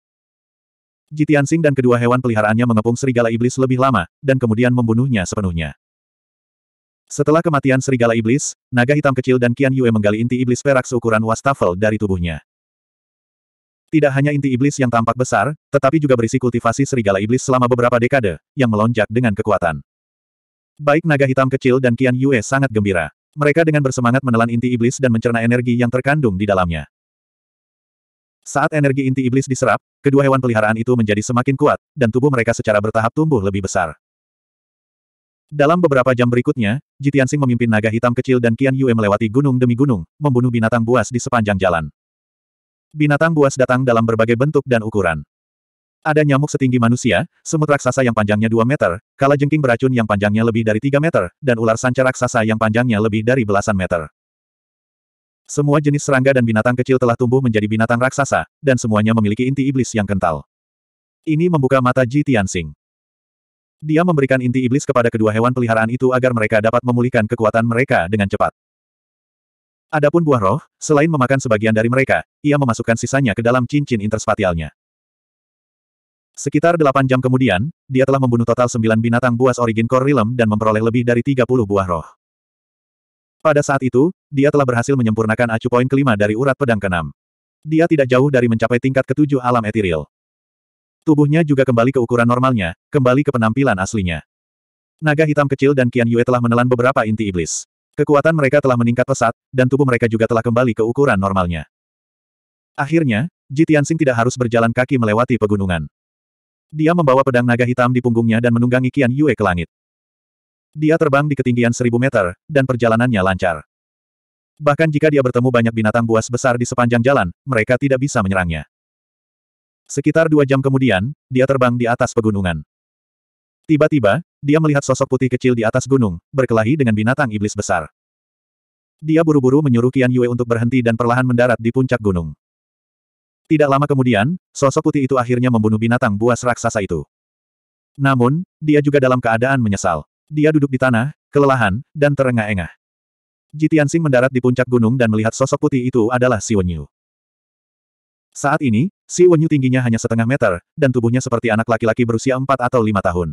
Jitiansing dan kedua hewan peliharaannya mengepung serigala iblis lebih lama, dan kemudian membunuhnya sepenuhnya. Setelah kematian serigala iblis, naga hitam kecil dan Kian Yue menggali inti iblis perak seukuran wastafel dari tubuhnya. Tidak hanya inti iblis yang tampak besar, tetapi juga berisi kultivasi serigala iblis selama beberapa dekade, yang melonjak dengan kekuatan. Baik naga hitam kecil dan Kian Yue sangat gembira. Mereka dengan bersemangat menelan inti iblis dan mencerna energi yang terkandung di dalamnya. Saat energi inti iblis diserap, kedua hewan peliharaan itu menjadi semakin kuat, dan tubuh mereka secara bertahap tumbuh lebih besar. Dalam beberapa jam berikutnya, Sing memimpin naga hitam kecil dan Qian Yue melewati gunung demi gunung, membunuh binatang buas di sepanjang jalan. Binatang buas datang dalam berbagai bentuk dan ukuran. Ada nyamuk setinggi manusia, semut raksasa yang panjangnya 2 meter, kala jengking beracun yang panjangnya lebih dari 3 meter, dan ular sanca raksasa yang panjangnya lebih dari belasan meter. Semua jenis serangga dan binatang kecil telah tumbuh menjadi binatang raksasa, dan semuanya memiliki inti iblis yang kental. Ini membuka mata Ji Tianxing. Dia memberikan inti iblis kepada kedua hewan peliharaan itu agar mereka dapat memulihkan kekuatan mereka dengan cepat. Adapun buah roh, selain memakan sebagian dari mereka, ia memasukkan sisanya ke dalam cincin interspatialnya. Sekitar delapan jam kemudian, dia telah membunuh total sembilan binatang buas origin core dan memperoleh lebih dari tiga puluh buah roh. Pada saat itu, dia telah berhasil menyempurnakan acu poin kelima dari urat pedang keenam. Dia tidak jauh dari mencapai tingkat ketujuh alam etiril. Tubuhnya juga kembali ke ukuran normalnya, kembali ke penampilan aslinya. Naga hitam kecil dan Qian Yue telah menelan beberapa inti iblis. Kekuatan mereka telah meningkat pesat, dan tubuh mereka juga telah kembali ke ukuran normalnya. Akhirnya, Ji Tianxing tidak harus berjalan kaki melewati pegunungan. Dia membawa pedang naga hitam di punggungnya dan menunggangi Qian Yue ke langit. Dia terbang di ketinggian seribu meter, dan perjalanannya lancar. Bahkan jika dia bertemu banyak binatang buas besar di sepanjang jalan, mereka tidak bisa menyerangnya. Sekitar dua jam kemudian, dia terbang di atas pegunungan. Tiba-tiba, dia melihat sosok putih kecil di atas gunung, berkelahi dengan binatang iblis besar. Dia buru-buru menyuruh Qian Yue untuk berhenti dan perlahan mendarat di puncak gunung. Tidak lama kemudian, sosok putih itu akhirnya membunuh binatang buas raksasa itu. Namun, dia juga dalam keadaan menyesal. Dia duduk di tanah, kelelahan, dan terengah-engah. Jitian Sing mendarat di puncak gunung dan melihat sosok putih itu adalah Siwenyu. Saat ini, Si Wenyu tingginya hanya setengah meter, dan tubuhnya seperti anak laki-laki berusia empat atau lima tahun.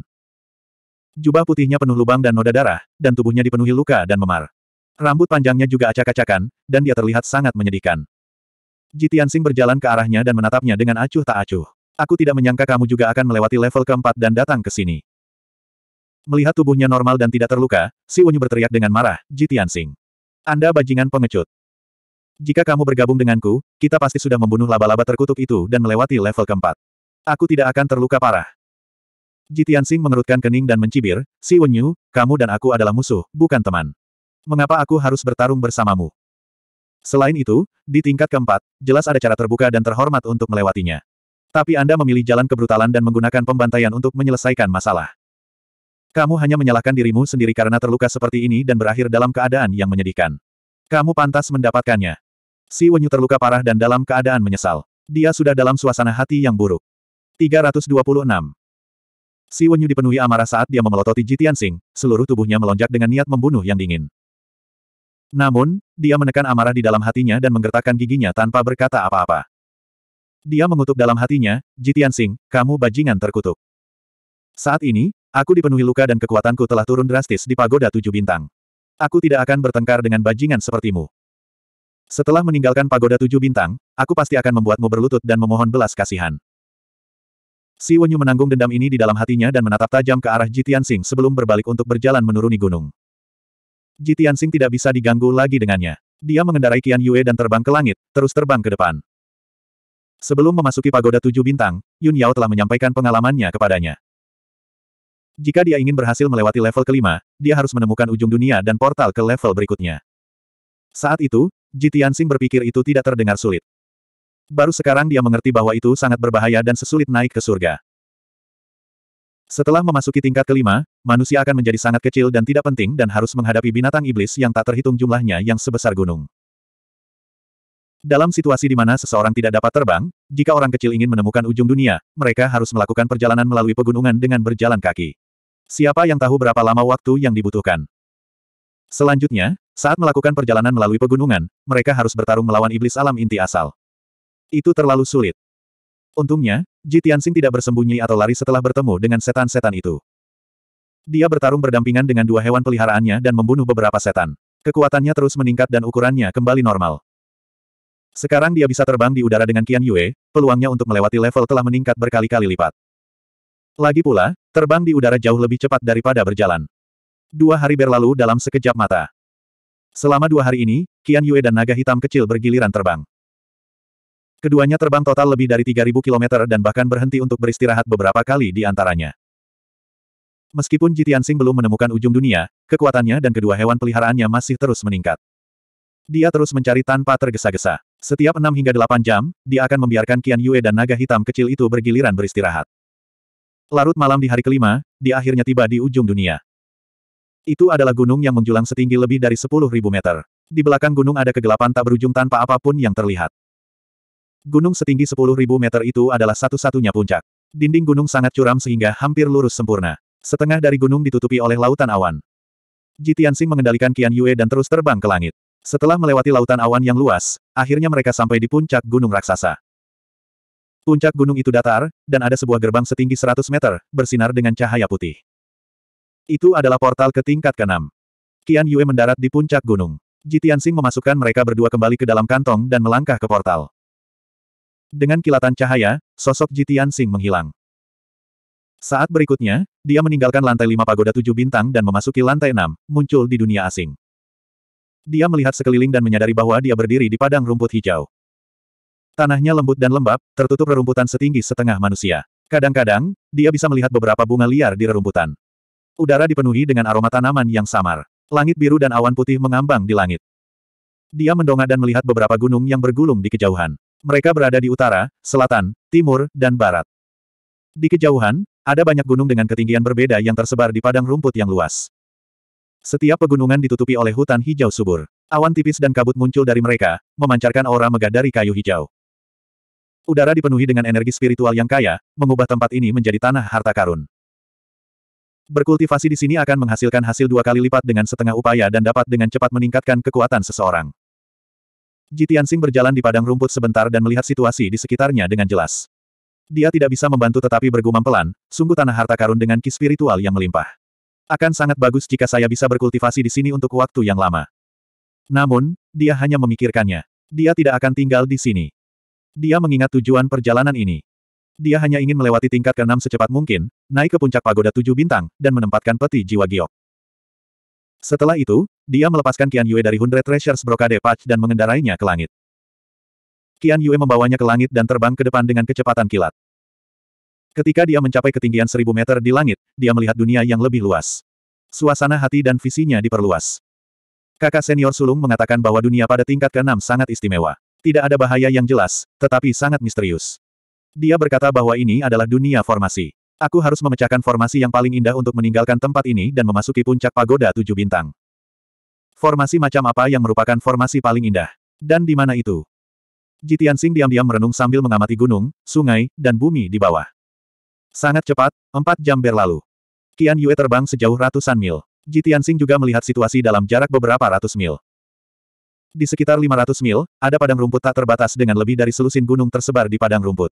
Jubah putihnya penuh lubang dan noda darah, dan tubuhnya dipenuhi luka dan memar. Rambut panjangnya juga acak-acakan, dan dia terlihat sangat menyedihkan. Jitian berjalan ke arahnya dan menatapnya dengan acuh tak acuh. Aku tidak menyangka kamu juga akan melewati level keempat dan datang ke sini. Melihat tubuhnya normal dan tidak terluka, Si Wenyu berteriak dengan marah, Jitian Anda bajingan pengecut. Jika kamu bergabung denganku, kita pasti sudah membunuh laba-laba terkutuk itu dan melewati level keempat. Aku tidak akan terluka parah. Jitian Sing mengerutkan kening dan mencibir, Si Wenyu, kamu dan aku adalah musuh, bukan teman. Mengapa aku harus bertarung bersamamu? Selain itu, di tingkat keempat, jelas ada cara terbuka dan terhormat untuk melewatinya. Tapi Anda memilih jalan kebrutalan dan menggunakan pembantaian untuk menyelesaikan masalah. Kamu hanya menyalahkan dirimu sendiri karena terluka seperti ini dan berakhir dalam keadaan yang menyedihkan. Kamu pantas mendapatkannya. Si Wenyu terluka parah dan dalam keadaan menyesal. Dia sudah dalam suasana hati yang buruk. 326. Si Wenyu dipenuhi amarah saat dia memelototi Jitian Sing, seluruh tubuhnya melonjak dengan niat membunuh yang dingin. Namun, dia menekan amarah di dalam hatinya dan menggertakkan giginya tanpa berkata apa-apa. Dia mengutuk dalam hatinya, Jitian Sing, kamu bajingan terkutuk. Saat ini, aku dipenuhi luka dan kekuatanku telah turun drastis di pagoda tujuh bintang aku tidak akan bertengkar dengan bajingan sepertimu. Setelah meninggalkan pagoda tujuh bintang, aku pasti akan membuatmu berlutut dan memohon belas kasihan. Si Wenyu menanggung dendam ini di dalam hatinya dan menatap tajam ke arah Jitian Sing sebelum berbalik untuk berjalan menuruni gunung. Jitian Sing tidak bisa diganggu lagi dengannya. Dia mengendarai kian Yue dan terbang ke langit, terus terbang ke depan. Sebelum memasuki pagoda tujuh bintang, Yun Yao telah menyampaikan pengalamannya kepadanya. Jika dia ingin berhasil melewati level kelima, dia harus menemukan ujung dunia dan portal ke level berikutnya. Saat itu, Jitiansing berpikir itu tidak terdengar sulit. Baru sekarang dia mengerti bahwa itu sangat berbahaya dan sesulit naik ke surga. Setelah memasuki tingkat kelima, manusia akan menjadi sangat kecil dan tidak penting dan harus menghadapi binatang iblis yang tak terhitung jumlahnya yang sebesar gunung. Dalam situasi di mana seseorang tidak dapat terbang, jika orang kecil ingin menemukan ujung dunia, mereka harus melakukan perjalanan melalui pegunungan dengan berjalan kaki. Siapa yang tahu berapa lama waktu yang dibutuhkan? Selanjutnya, saat melakukan perjalanan melalui pegunungan, mereka harus bertarung melawan iblis alam inti asal. Itu terlalu sulit. Untungnya, Ji Tianxing tidak bersembunyi atau lari setelah bertemu dengan setan-setan itu. Dia bertarung berdampingan dengan dua hewan peliharaannya dan membunuh beberapa setan. Kekuatannya terus meningkat dan ukurannya kembali normal. Sekarang dia bisa terbang di udara dengan Qian Yue, peluangnya untuk melewati level telah meningkat berkali-kali lipat. Lagi pula, terbang di udara jauh lebih cepat daripada berjalan. Dua hari berlalu dalam sekejap mata. Selama dua hari ini, Qian Yue dan naga hitam kecil bergiliran terbang. Keduanya terbang total lebih dari 3.000 km dan bahkan berhenti untuk beristirahat beberapa kali di antaranya. Meskipun Jitian Sing belum menemukan ujung dunia, kekuatannya dan kedua hewan peliharaannya masih terus meningkat. Dia terus mencari tanpa tergesa-gesa. Setiap 6 hingga 8 jam, dia akan membiarkan Qian Yue dan naga hitam kecil itu bergiliran beristirahat. Larut malam di hari kelima, di akhirnya tiba di ujung dunia. Itu adalah gunung yang menjulang setinggi lebih dari 10.000 meter. Di belakang gunung ada kegelapan tak berujung tanpa apapun yang terlihat. Gunung setinggi 10.000 meter itu adalah satu-satunya puncak. Dinding gunung sangat curam sehingga hampir lurus sempurna. Setengah dari gunung ditutupi oleh lautan awan. Jitiansing mengendalikan Qian Yue dan terus terbang ke langit. Setelah melewati lautan awan yang luas, akhirnya mereka sampai di puncak gunung raksasa. Puncak gunung itu datar, dan ada sebuah gerbang setinggi 100 meter, bersinar dengan cahaya putih. Itu adalah portal ke tingkat ke-6. Qian Yue mendarat di puncak gunung. Jitian Sing memasukkan mereka berdua kembali ke dalam kantong dan melangkah ke portal. Dengan kilatan cahaya, sosok Jitian Sing menghilang. Saat berikutnya, dia meninggalkan lantai lima pagoda tujuh bintang dan memasuki lantai enam, muncul di dunia asing. Dia melihat sekeliling dan menyadari bahwa dia berdiri di padang rumput hijau. Tanahnya lembut dan lembab, tertutup rerumputan setinggi setengah manusia. Kadang-kadang, dia bisa melihat beberapa bunga liar di rerumputan. Udara dipenuhi dengan aroma tanaman yang samar. Langit biru dan awan putih mengambang di langit. Dia mendongak dan melihat beberapa gunung yang bergulung di kejauhan. Mereka berada di utara, selatan, timur, dan barat. Di kejauhan, ada banyak gunung dengan ketinggian berbeda yang tersebar di padang rumput yang luas. Setiap pegunungan ditutupi oleh hutan hijau subur. Awan tipis dan kabut muncul dari mereka, memancarkan aura megah dari kayu hijau. Udara dipenuhi dengan energi spiritual yang kaya, mengubah tempat ini menjadi tanah harta karun. Berkultivasi di sini akan menghasilkan hasil dua kali lipat dengan setengah upaya dan dapat dengan cepat meningkatkan kekuatan seseorang. Jitian Sing berjalan di padang rumput sebentar dan melihat situasi di sekitarnya dengan jelas. Dia tidak bisa membantu tetapi bergumam pelan, sungguh tanah harta karun dengan ki spiritual yang melimpah. Akan sangat bagus jika saya bisa berkultivasi di sini untuk waktu yang lama. Namun, dia hanya memikirkannya. Dia tidak akan tinggal di sini. Dia mengingat tujuan perjalanan ini. Dia hanya ingin melewati tingkat ke-6 secepat mungkin, naik ke puncak pagoda tujuh bintang, dan menempatkan peti jiwa giok. Setelah itu, dia melepaskan Qian Yue dari Hundred Treasures Brokade Patch dan mengendarainya ke langit. Qian Yue membawanya ke langit dan terbang ke depan dengan kecepatan kilat. Ketika dia mencapai ketinggian seribu meter di langit, dia melihat dunia yang lebih luas. Suasana hati dan visinya diperluas. Kakak senior sulung mengatakan bahwa dunia pada tingkat ke-6 sangat istimewa. Tidak ada bahaya yang jelas, tetapi sangat misterius. Dia berkata bahwa ini adalah dunia formasi. Aku harus memecahkan formasi yang paling indah untuk meninggalkan tempat ini dan memasuki puncak pagoda tujuh bintang. Formasi macam apa yang merupakan formasi paling indah? Dan di mana itu? Jitian Sing diam-diam merenung sambil mengamati gunung, sungai, dan bumi di bawah. Sangat cepat, empat jam berlalu. Qian Yue terbang sejauh ratusan mil. Jitian Sing juga melihat situasi dalam jarak beberapa ratus mil. Di sekitar 500 mil, ada padang rumput tak terbatas dengan lebih dari selusin gunung tersebar di padang rumput.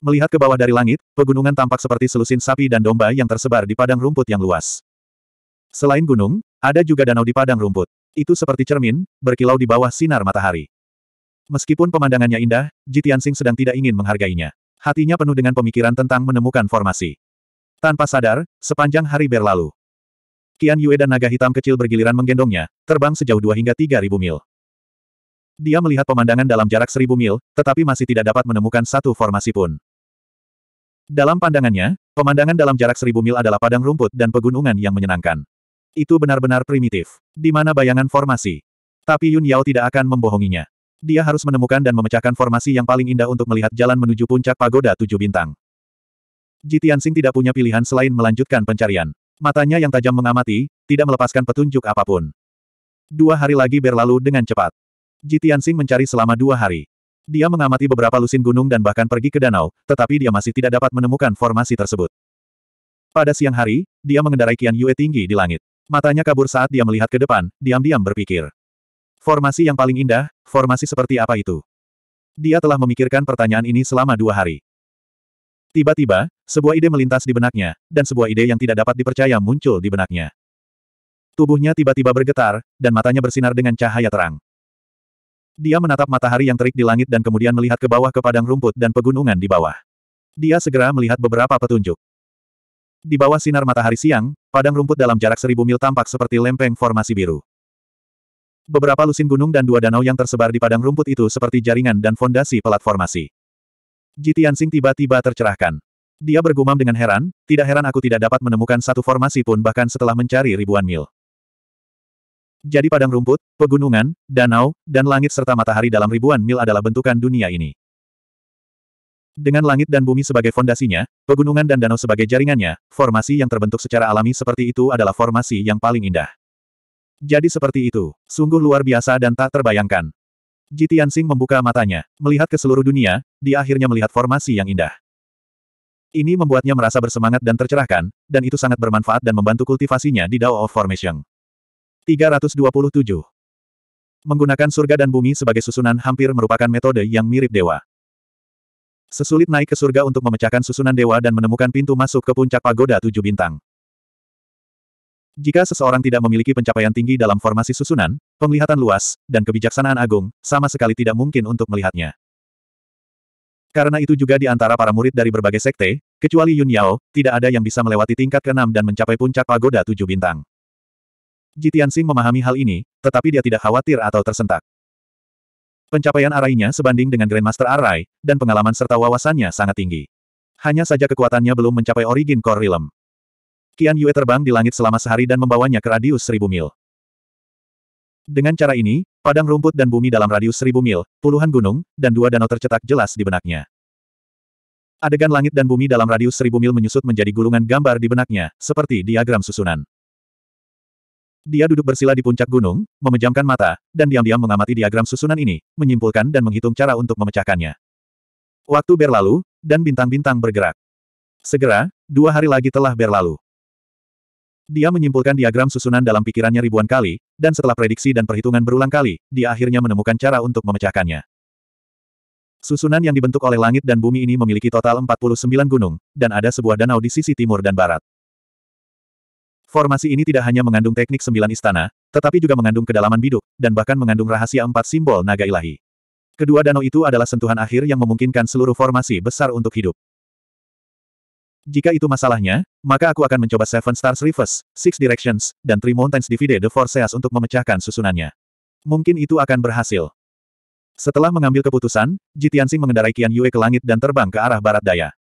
Melihat ke bawah dari langit, pegunungan tampak seperti selusin sapi dan domba yang tersebar di padang rumput yang luas. Selain gunung, ada juga danau di padang rumput. Itu seperti cermin, berkilau di bawah sinar matahari. Meskipun pemandangannya indah, Jitiansing sedang tidak ingin menghargainya. Hatinya penuh dengan pemikiran tentang menemukan formasi. Tanpa sadar, sepanjang hari berlalu. Kian Yue dan naga hitam kecil bergiliran menggendongnya, terbang sejauh dua hingga tiga ribu mil. Dia melihat pemandangan dalam jarak seribu mil, tetapi masih tidak dapat menemukan satu formasi pun. Dalam pandangannya, pemandangan dalam jarak seribu mil adalah padang rumput dan pegunungan yang menyenangkan. Itu benar-benar primitif. Di mana bayangan formasi? Tapi Yun Yao tidak akan membohonginya. Dia harus menemukan dan memecahkan formasi yang paling indah untuk melihat jalan menuju puncak pagoda tujuh bintang. Jitian Sing tidak punya pilihan selain melanjutkan pencarian. Matanya yang tajam mengamati, tidak melepaskan petunjuk apapun. Dua hari lagi berlalu dengan cepat. Jitiansing mencari selama dua hari. Dia mengamati beberapa lusin gunung dan bahkan pergi ke danau, tetapi dia masih tidak dapat menemukan formasi tersebut. Pada siang hari, dia mengendarai kian Yue tinggi di langit. Matanya kabur saat dia melihat ke depan, diam-diam berpikir. Formasi yang paling indah, formasi seperti apa itu? Dia telah memikirkan pertanyaan ini selama dua hari. Tiba-tiba, sebuah ide melintas di benaknya, dan sebuah ide yang tidak dapat dipercaya muncul di benaknya. Tubuhnya tiba-tiba bergetar, dan matanya bersinar dengan cahaya terang. Dia menatap matahari yang terik di langit dan kemudian melihat ke bawah ke padang rumput dan pegunungan di bawah. Dia segera melihat beberapa petunjuk. Di bawah sinar matahari siang, padang rumput dalam jarak seribu mil tampak seperti lempeng formasi biru. Beberapa lusin gunung dan dua danau yang tersebar di padang rumput itu seperti jaringan dan fondasi pelat formasi. Jitian Sing tiba-tiba tercerahkan. Dia bergumam dengan heran, tidak heran aku tidak dapat menemukan satu formasi pun bahkan setelah mencari ribuan mil. Jadi padang rumput, pegunungan, danau, dan langit serta matahari dalam ribuan mil adalah bentukan dunia ini. Dengan langit dan bumi sebagai fondasinya, pegunungan dan danau sebagai jaringannya, formasi yang terbentuk secara alami seperti itu adalah formasi yang paling indah. Jadi seperti itu, sungguh luar biasa dan tak terbayangkan. Jitian Sing membuka matanya, melihat ke seluruh dunia, dia akhirnya melihat formasi yang indah. Ini membuatnya merasa bersemangat dan tercerahkan, dan itu sangat bermanfaat dan membantu kultivasinya di Dao of Formation. 327. Menggunakan surga dan bumi sebagai susunan hampir merupakan metode yang mirip dewa. Sesulit naik ke surga untuk memecahkan susunan dewa dan menemukan pintu masuk ke puncak pagoda tujuh bintang. Jika seseorang tidak memiliki pencapaian tinggi dalam formasi susunan, penglihatan luas, dan kebijaksanaan agung, sama sekali tidak mungkin untuk melihatnya. Karena itu juga di antara para murid dari berbagai sekte, kecuali Yun Yao, tidak ada yang bisa melewati tingkat ke-6 dan mencapai puncak pagoda tujuh bintang. Jitian Sing memahami hal ini, tetapi dia tidak khawatir atau tersentak. Pencapaian arainya sebanding dengan Grandmaster Arai, dan pengalaman serta wawasannya sangat tinggi. Hanya saja kekuatannya belum mencapai origin core realm. Kian Yue terbang di langit selama sehari dan membawanya ke radius seribu mil. Dengan cara ini, padang rumput dan bumi dalam radius seribu mil, puluhan gunung, dan dua danau tercetak jelas di benaknya. Adegan langit dan bumi dalam radius seribu mil menyusut menjadi gulungan gambar di benaknya, seperti diagram susunan. Dia duduk bersila di puncak gunung, memejamkan mata, dan diam-diam mengamati diagram susunan ini, menyimpulkan dan menghitung cara untuk memecahkannya. Waktu berlalu, dan bintang-bintang bergerak. Segera, dua hari lagi telah berlalu. Dia menyimpulkan diagram susunan dalam pikirannya ribuan kali, dan setelah prediksi dan perhitungan berulang kali, dia akhirnya menemukan cara untuk memecahkannya. Susunan yang dibentuk oleh langit dan bumi ini memiliki total 49 gunung, dan ada sebuah danau di sisi timur dan barat. Formasi ini tidak hanya mengandung teknik sembilan istana, tetapi juga mengandung kedalaman biduk, dan bahkan mengandung rahasia empat simbol naga ilahi. Kedua danau itu adalah sentuhan akhir yang memungkinkan seluruh formasi besar untuk hidup. Jika itu masalahnya, maka aku akan mencoba Seven Stars Reverse, Six Directions, dan Three Mountains Divide the Seas untuk memecahkan susunannya. Mungkin itu akan berhasil. Setelah mengambil keputusan, Jitiansing mengendarai Qian Yue ke langit dan terbang ke arah barat daya.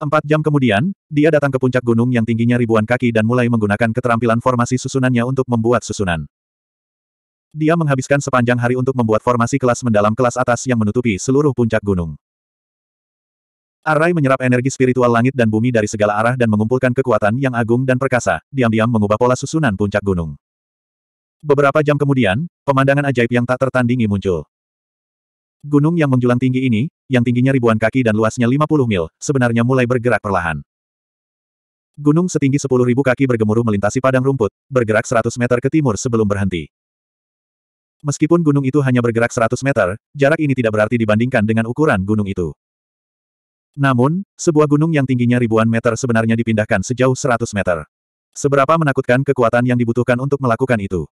Empat jam kemudian, dia datang ke puncak gunung yang tingginya ribuan kaki dan mulai menggunakan keterampilan formasi susunannya untuk membuat susunan. Dia menghabiskan sepanjang hari untuk membuat formasi kelas mendalam kelas atas yang menutupi seluruh puncak gunung. Arai menyerap energi spiritual langit dan bumi dari segala arah dan mengumpulkan kekuatan yang agung dan perkasa, diam-diam mengubah pola susunan puncak gunung. Beberapa jam kemudian, pemandangan ajaib yang tak tertandingi muncul. Gunung yang menjulang tinggi ini, yang tingginya ribuan kaki dan luasnya 50 mil, sebenarnya mulai bergerak perlahan. Gunung setinggi 10.000 kaki bergemuruh melintasi padang rumput, bergerak 100 meter ke timur sebelum berhenti. Meskipun gunung itu hanya bergerak 100 meter, jarak ini tidak berarti dibandingkan dengan ukuran gunung itu. Namun, sebuah gunung yang tingginya ribuan meter sebenarnya dipindahkan sejauh 100 meter. Seberapa menakutkan kekuatan yang dibutuhkan untuk melakukan itu.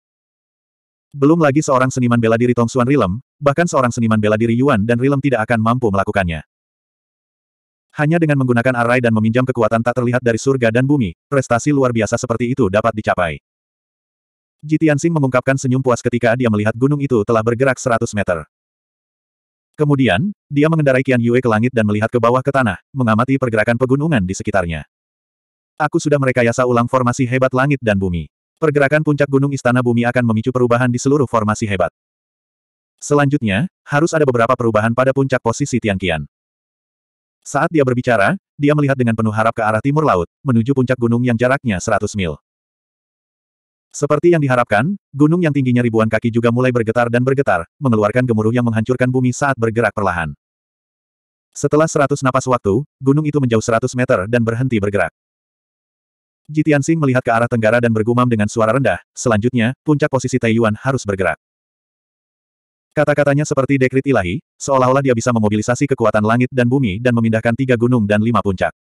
Belum lagi seorang seniman bela diri Tong Xuan Rilem, bahkan seorang seniman bela diri Yuan dan Rilem tidak akan mampu melakukannya. Hanya dengan menggunakan arai dan meminjam kekuatan tak terlihat dari surga dan bumi, prestasi luar biasa seperti itu dapat dicapai. Jitian Sing mengungkapkan senyum puas ketika dia melihat gunung itu telah bergerak 100 meter. Kemudian, dia mengendarai Qian Yue ke langit dan melihat ke bawah ke tanah, mengamati pergerakan pegunungan di sekitarnya. Aku sudah merekayasa ulang formasi hebat langit dan bumi. Pergerakan puncak gunung istana bumi akan memicu perubahan di seluruh formasi hebat. Selanjutnya, harus ada beberapa perubahan pada puncak posisi Tian Qian. Saat dia berbicara, dia melihat dengan penuh harap ke arah timur laut, menuju puncak gunung yang jaraknya 100 mil. Seperti yang diharapkan, gunung yang tingginya ribuan kaki juga mulai bergetar dan bergetar, mengeluarkan gemuruh yang menghancurkan bumi saat bergerak perlahan. Setelah seratus napas waktu, gunung itu menjauh seratus meter dan berhenti bergerak. Jitiansing melihat ke arah tenggara dan bergumam dengan suara rendah, selanjutnya, puncak posisi Taiyuan harus bergerak. Kata-katanya seperti dekrit ilahi, seolah-olah dia bisa memobilisasi kekuatan langit dan bumi dan memindahkan tiga gunung dan lima puncak.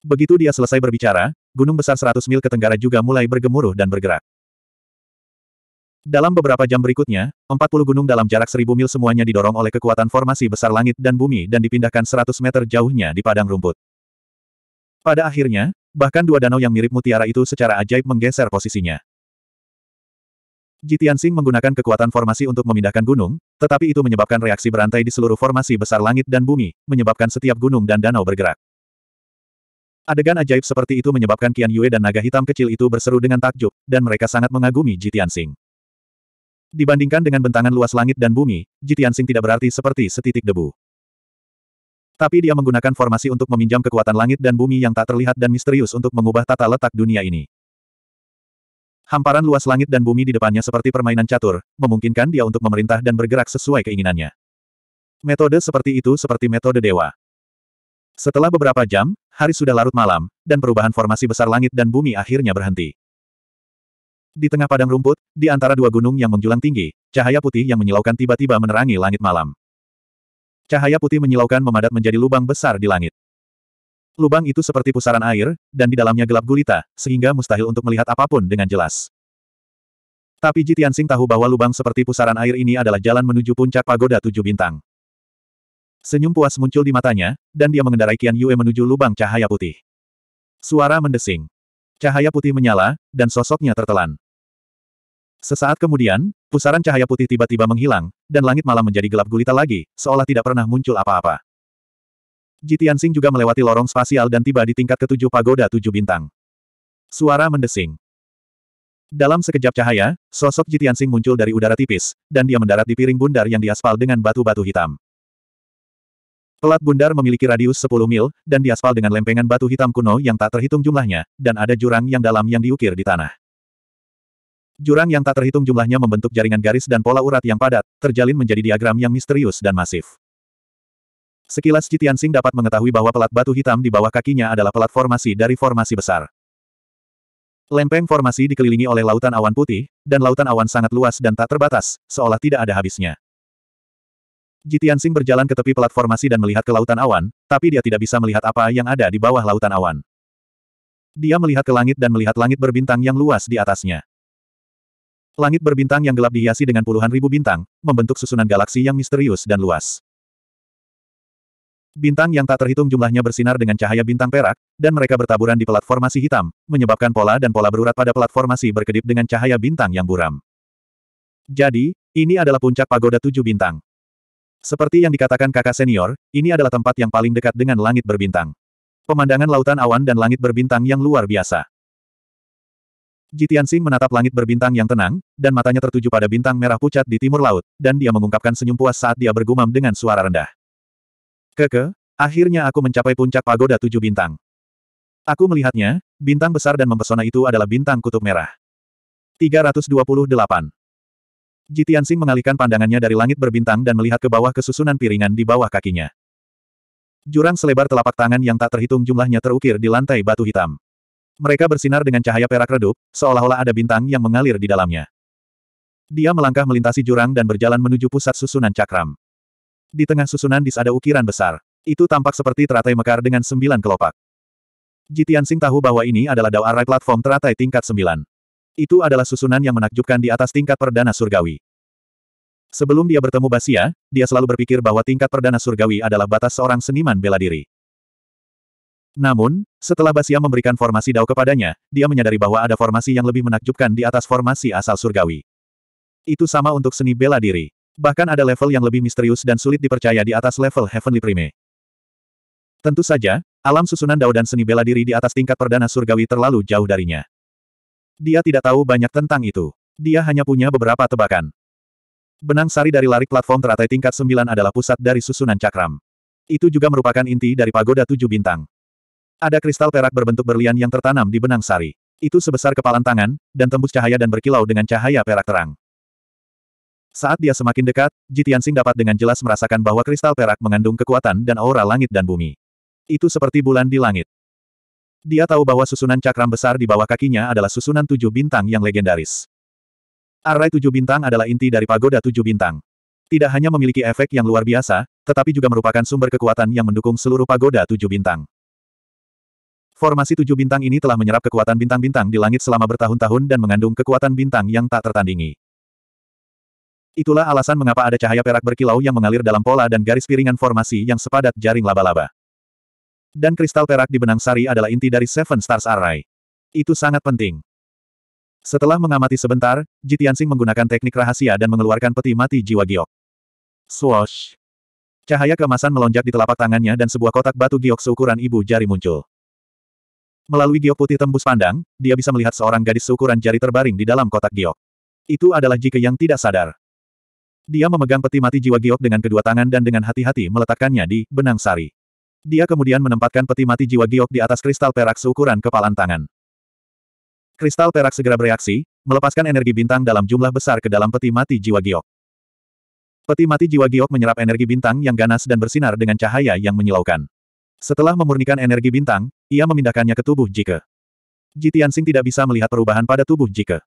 Begitu dia selesai berbicara, gunung besar 100 mil ke tenggara juga mulai bergemuruh dan bergerak. Dalam beberapa jam berikutnya, 40 gunung dalam jarak 1000 mil semuanya didorong oleh kekuatan formasi besar langit dan bumi dan dipindahkan 100 meter jauhnya di padang rumput. Pada akhirnya, bahkan dua danau yang mirip mutiara itu secara ajaib menggeser posisinya. Jitian Singh menggunakan kekuatan formasi untuk memindahkan gunung, tetapi itu menyebabkan reaksi berantai di seluruh formasi besar langit dan bumi, menyebabkan setiap gunung dan danau bergerak. Adegan ajaib seperti itu menyebabkan Qian Yue dan naga hitam kecil itu berseru dengan takjub, dan mereka sangat mengagumi Ji Tianxing. Dibandingkan dengan bentangan luas langit dan bumi, Ji Tianxing tidak berarti seperti setitik debu. Tapi dia menggunakan formasi untuk meminjam kekuatan langit dan bumi yang tak terlihat dan misterius untuk mengubah tata letak dunia ini. Hamparan luas langit dan bumi di depannya seperti permainan catur, memungkinkan dia untuk memerintah dan bergerak sesuai keinginannya. Metode seperti itu seperti metode dewa. Setelah beberapa jam, hari sudah larut malam, dan perubahan formasi besar langit dan bumi akhirnya berhenti. Di tengah padang rumput, di antara dua gunung yang menjulang tinggi, cahaya putih yang menyilaukan tiba-tiba menerangi langit malam. Cahaya putih menyilaukan memadat menjadi lubang besar di langit. Lubang itu seperti pusaran air, dan di dalamnya gelap gulita, sehingga mustahil untuk melihat apapun dengan jelas. Tapi Jitian Sing tahu bahwa lubang seperti pusaran air ini adalah jalan menuju puncak pagoda tujuh bintang. Senyum puas muncul di matanya, dan dia mengendarai Qian Yue menuju lubang cahaya putih. Suara mendesing. Cahaya putih menyala, dan sosoknya tertelan. Sesaat kemudian, pusaran cahaya putih tiba-tiba menghilang, dan langit malam menjadi gelap gulita lagi, seolah tidak pernah muncul apa-apa. Jitiansing juga melewati lorong spasial dan tiba di tingkat ketujuh pagoda tujuh bintang. Suara mendesing. Dalam sekejap cahaya, sosok Jitiansing muncul dari udara tipis, dan dia mendarat di piring bundar yang diaspal dengan batu-batu hitam. Pelat bundar memiliki radius 10 mil, dan diaspal dengan lempengan batu hitam kuno yang tak terhitung jumlahnya, dan ada jurang yang dalam yang diukir di tanah. Jurang yang tak terhitung jumlahnya membentuk jaringan garis dan pola urat yang padat, terjalin menjadi diagram yang misterius dan masif. Sekilas Jitian Sing dapat mengetahui bahwa pelat batu hitam di bawah kakinya adalah pelat formasi dari formasi besar. Lempeng formasi dikelilingi oleh lautan awan putih, dan lautan awan sangat luas dan tak terbatas, seolah tidak ada habisnya. Jitian Sing berjalan ke tepi platformasi dan melihat ke lautan awan, tapi dia tidak bisa melihat apa yang ada di bawah lautan awan. Dia melihat ke langit dan melihat langit berbintang yang luas di atasnya. Langit berbintang yang gelap dihiasi dengan puluhan ribu bintang, membentuk susunan galaksi yang misterius dan luas. Bintang yang tak terhitung jumlahnya bersinar dengan cahaya bintang perak, dan mereka bertaburan di platformasi hitam, menyebabkan pola dan pola berurat pada platformasi berkedip dengan cahaya bintang yang buram. Jadi, ini adalah puncak pagoda tujuh bintang. Seperti yang dikatakan kakak senior, ini adalah tempat yang paling dekat dengan langit berbintang. Pemandangan lautan awan dan langit berbintang yang luar biasa. Jitian Sing menatap langit berbintang yang tenang, dan matanya tertuju pada bintang merah pucat di timur laut, dan dia mengungkapkan senyum puas saat dia bergumam dengan suara rendah. Keke, akhirnya aku mencapai puncak pagoda tujuh bintang. Aku melihatnya, bintang besar dan mempesona itu adalah bintang kutub merah. 328. Jitian Sing mengalihkan pandangannya dari langit berbintang dan melihat ke bawah kesusunan piringan di bawah kakinya. Jurang selebar telapak tangan yang tak terhitung jumlahnya terukir di lantai batu hitam. Mereka bersinar dengan cahaya perak redup, seolah-olah ada bintang yang mengalir di dalamnya. Dia melangkah melintasi jurang dan berjalan menuju pusat susunan cakram. Di tengah susunan dis ada ukiran besar. Itu tampak seperti teratai mekar dengan sembilan kelopak. Jitian Sing tahu bahwa ini adalah Dao Arai platform teratai tingkat sembilan. Itu adalah susunan yang menakjubkan di atas tingkat perdana surgawi. Sebelum dia bertemu Basia, dia selalu berpikir bahwa tingkat perdana surgawi adalah batas seorang seniman bela diri. Namun, setelah Basia memberikan formasi Dao kepadanya, dia menyadari bahwa ada formasi yang lebih menakjubkan di atas formasi asal surgawi. Itu sama untuk seni bela diri. Bahkan ada level yang lebih misterius dan sulit dipercaya di atas level Heavenly Prime. Tentu saja, alam susunan Dao dan seni bela diri di atas tingkat perdana surgawi terlalu jauh darinya. Dia tidak tahu banyak tentang itu. Dia hanya punya beberapa tebakan. Benang sari dari larik platform teratai tingkat 9 adalah pusat dari susunan cakram. Itu juga merupakan inti dari pagoda tujuh bintang. Ada kristal perak berbentuk berlian yang tertanam di benang sari. Itu sebesar kepalan tangan, dan tembus cahaya dan berkilau dengan cahaya perak terang. Saat dia semakin dekat, Jitiansing dapat dengan jelas merasakan bahwa kristal perak mengandung kekuatan dan aura langit dan bumi. Itu seperti bulan di langit. Dia tahu bahwa susunan cakram besar di bawah kakinya adalah susunan tujuh bintang yang legendaris. Array tujuh bintang adalah inti dari pagoda tujuh bintang. Tidak hanya memiliki efek yang luar biasa, tetapi juga merupakan sumber kekuatan yang mendukung seluruh pagoda tujuh bintang. Formasi tujuh bintang ini telah menyerap kekuatan bintang-bintang di langit selama bertahun-tahun dan mengandung kekuatan bintang yang tak tertandingi. Itulah alasan mengapa ada cahaya perak berkilau yang mengalir dalam pola dan garis piringan formasi yang sepadat jaring laba-laba. Dan kristal perak di benang sari adalah inti dari Seven Stars Array. Itu sangat penting. Setelah mengamati sebentar, Jitiansing menggunakan teknik rahasia dan mengeluarkan peti mati jiwa giok. Swoosh! Cahaya kemasan melonjak di telapak tangannya dan sebuah kotak batu giok seukuran ibu jari muncul. Melalui giok putih tembus pandang, dia bisa melihat seorang gadis seukuran jari terbaring di dalam kotak giok. Itu adalah Jike yang tidak sadar. Dia memegang peti mati jiwa giok dengan kedua tangan dan dengan hati-hati meletakkannya di benang sari. Dia kemudian menempatkan peti mati jiwa giok di atas kristal perak seukuran kepalan tangan. Kristal perak segera bereaksi, melepaskan energi bintang dalam jumlah besar ke dalam peti mati jiwa giok. Peti mati jiwa giok menyerap energi bintang yang ganas dan bersinar dengan cahaya yang menyilaukan. Setelah memurnikan energi bintang, ia memindahkannya ke tubuh Jike. Sing tidak bisa melihat perubahan pada tubuh Jike.